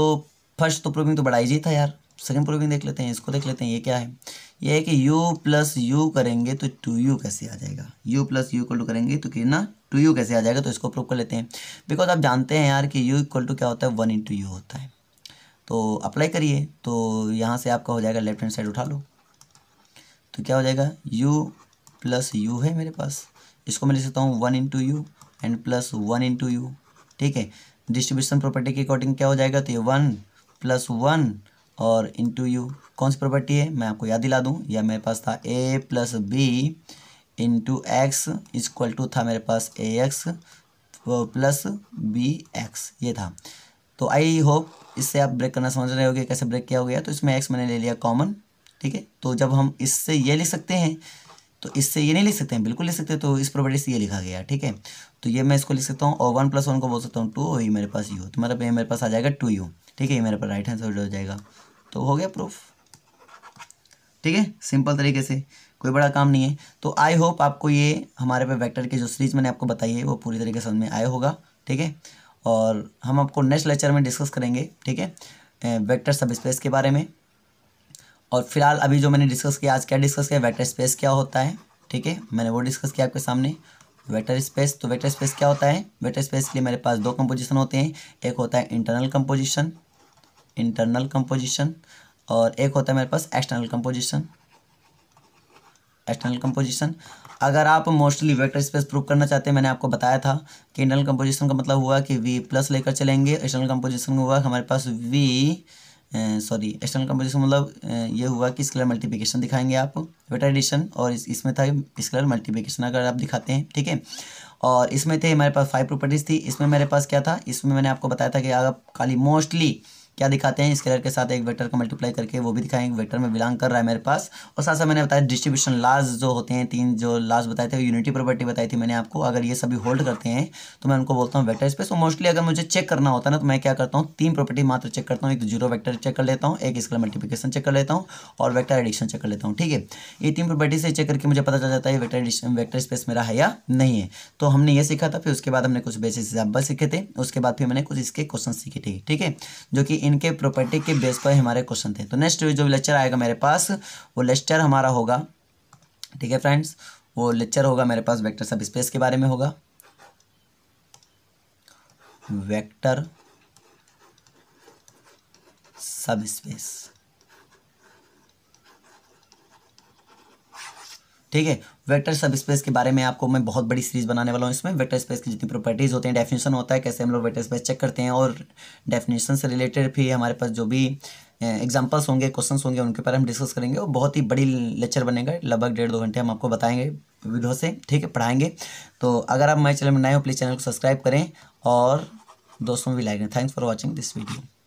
फर्स्ट तो प्रूविंग तो बड़ा ईजी था यार सेकेंड प्रूविंग देख लेते हैं इसको देख लेते हैं ये क्या है ये है कि यू प्लस यू करेंगे तो टू यू कैसे आ जाएगा यू प्लस यू को करेंगे तो कितना टू यू कैसे आ जाएगा तो इसको प्रूव कर लेते हैं बिकॉज आप जानते हैं यार कि यू इक्वल टू क्या होता है वन इंटू यू होता है तो अप्लाई करिए तो यहाँ से आपका हो जाएगा लेफ्ट हैंड साइड उठा लो तो क्या हो जाएगा यू प्लस यू है मेरे पास इसको मैं लिख सकता हूँ one into u and plus one into u ठीक है डिस्ट्रीब्यूशन प्रॉपर्टी के अकॉर्डिंग क्या हो जाएगा तो ये वन प्लस वन और इंटू यू कौन सी प्रॉपर्टी है मैं आपको याद दिला दूँ या मेरे पास था a plus B into x is equal to था मेरे पास a x plus B x ये था तो आई होप इससे आप ब्रेक करना समझ रहे हो गए कैसे ब्रेक किया हो गया तो इसमें एक्स मैंने ले लिया कॉमन ठीक है तो जब हम इससे ये लिख सकते हैं तो इससे ये नहीं लिख सकते हैं बिल्कुल लिख सकते हैं तो इस प्रॉपर्टी से ये लिखा गया ठीक है तो ये मैं इसको लिख सकता हूँ और वन प्लस वन को बोल सकता हूँ टू और ये मेरे पास यू तो मतलब ये मेरे पास आ जाएगा टू यू ठीक है ये मेरे पास राइट हैंड साइड हो जाएगा तो हो गया प्रूफ ठीक है सिंपल तरीके से कोई बड़ा काम नहीं है तो आई होप आपको ये हमारे पे वेक्टर की जो सीरीज मैंने आपको बताई है वो पूरी तरीके से समझ में आया होगा ठीक है और हम आपको नेक्स्ट लेक्चर में डिस्कस करेंगे ठीक है वेक्टर सब स्पेस के बारे में और फिलहाल अभी जो मैंने डिस्कस किया आज क्या डिस्कस किया वेक्टर स्पेस क्या होता है ठीक है मैंने वो डिस्कस किया आपके सामने वेक्टर स्पेस तो वेक्टर स्पेस क्या होता है वेक्टर स्पेस के लिए मेरे पास दो कंपोजिशन होते हैं एक होता है इंटरनल कंपोजिशन इंटरनल कंपोजिशन और एक होता है मेरे पास एक्सटर्नल कंपोजिशन एक्सटर्नल कंपोजिशन अगर आप मोस्टली वेक्टर स्पेस प्रूव करना चाहते हैं मैंने आपको बताया था कि इंटरनल कंपोजिशन का मतलब हुआ कि वी प्लस लेकर चलेंगे एक्सटर्नल कंपोजिशन हुआ हमारे पास वी सॉरी एक्सटर्नल कंपोजिशन मतलब ये हुआ कि स्केलर मल्टीप्लिकेशन दिखाएंगे आप वेक्टर एडिशन और इस, इसमें था स्केलर मल्टीप्लिकेशन अगर आप दिखाते हैं ठीक है और इसमें थे हमारे पास फाइव प्रॉपर्टीज़ थी इसमें मेरे पास क्या था इसमें मैंने आपको बताया था कि अगर खाली मोस्टली क्या दिखाते हैं स्केलर के साथ एक वेक्टर को मल्टीप्लाई करके वो भी दिखाएंगे वेक्टर में बिलोंग कर रहा है मेरे पास और साथ साथ मैंने बताया डिस्ट्रीब्यूशन लाज जो होते हैं तीन जो लाज बताए थे यूनिटी प्रॉपर्टी बताई थी मैंने आपको अगर ये सभी होल्ड करते हैं तो मैं उनको बोलता हूँ वेक्टर स्पेस और मोस्टली अगर मुझे चेक करना होता ना तो मैं क्या करता हूँ तीन प्रॉपर्टी मात्र चेक करता हूँ एक तो जीरो वैक्टर चेक कर लेता हूँ एक स्केलर मल्टीप्लीकेशन चेक कर लेता हूँ और वैक्टर एडिक्शन चेक कर लेता हूँ ठीक है ये तीन प्रॉपर्टी से चेक करके मुझे पता चल जाता है वैक्टर एडिशन वैक्टर स्पेस मेरा है या नहीं है तो हमने ये सीखा था फिर उसके बाद हमने कुछ बेसिक एग्जाम्पल सीखे थे उसके बाद फिर मैंने कुछ इसके क्वेश्चन सीखे थे ठीक है जो कि इनके प्रॉपर्टी के बेस पर हमारे क्वेश्चन थे तो नेक्स्ट जो लेक्चर आएगा मेरे पास वो लेक्चर हमारा होगा ठीक है फ्रेंड्स वो लेक्चर होगा मेरे पास वेक्टर सब स्पेस के बारे में होगा वेक्टर सब स्पेस ठीक है वेक्टर सब स्पेस के बारे में आपको मैं बहुत बड़ी सीरीज बनाने वाला हूँ इसमें वेक्टर स्पेस की जितनी प्रॉपर्टीज़ होते हैं डेफिनेशन होता है कैसे हम लोग वेक्टर स्पेस चेक करते हैं और डेफिनेशन से रिलेटेड भी हमारे पास जो भी एग्जाम्पल्स होंगे क्वेश्चन होंगे उनके बारे हम डिस्कस करेंगे और बहुत ही बड़ी लेक्चर बनेगा लगभग डेढ़ दो घंटे हम आपको बताएंगे वीडियो से ठीक है पढ़ाएंगे तो अगर आप हमारे चैनल में नए हो प्लीज़ चैनल को सब्सक्राइब करें और दोस्तों भी लाइक करें thanks for watching this video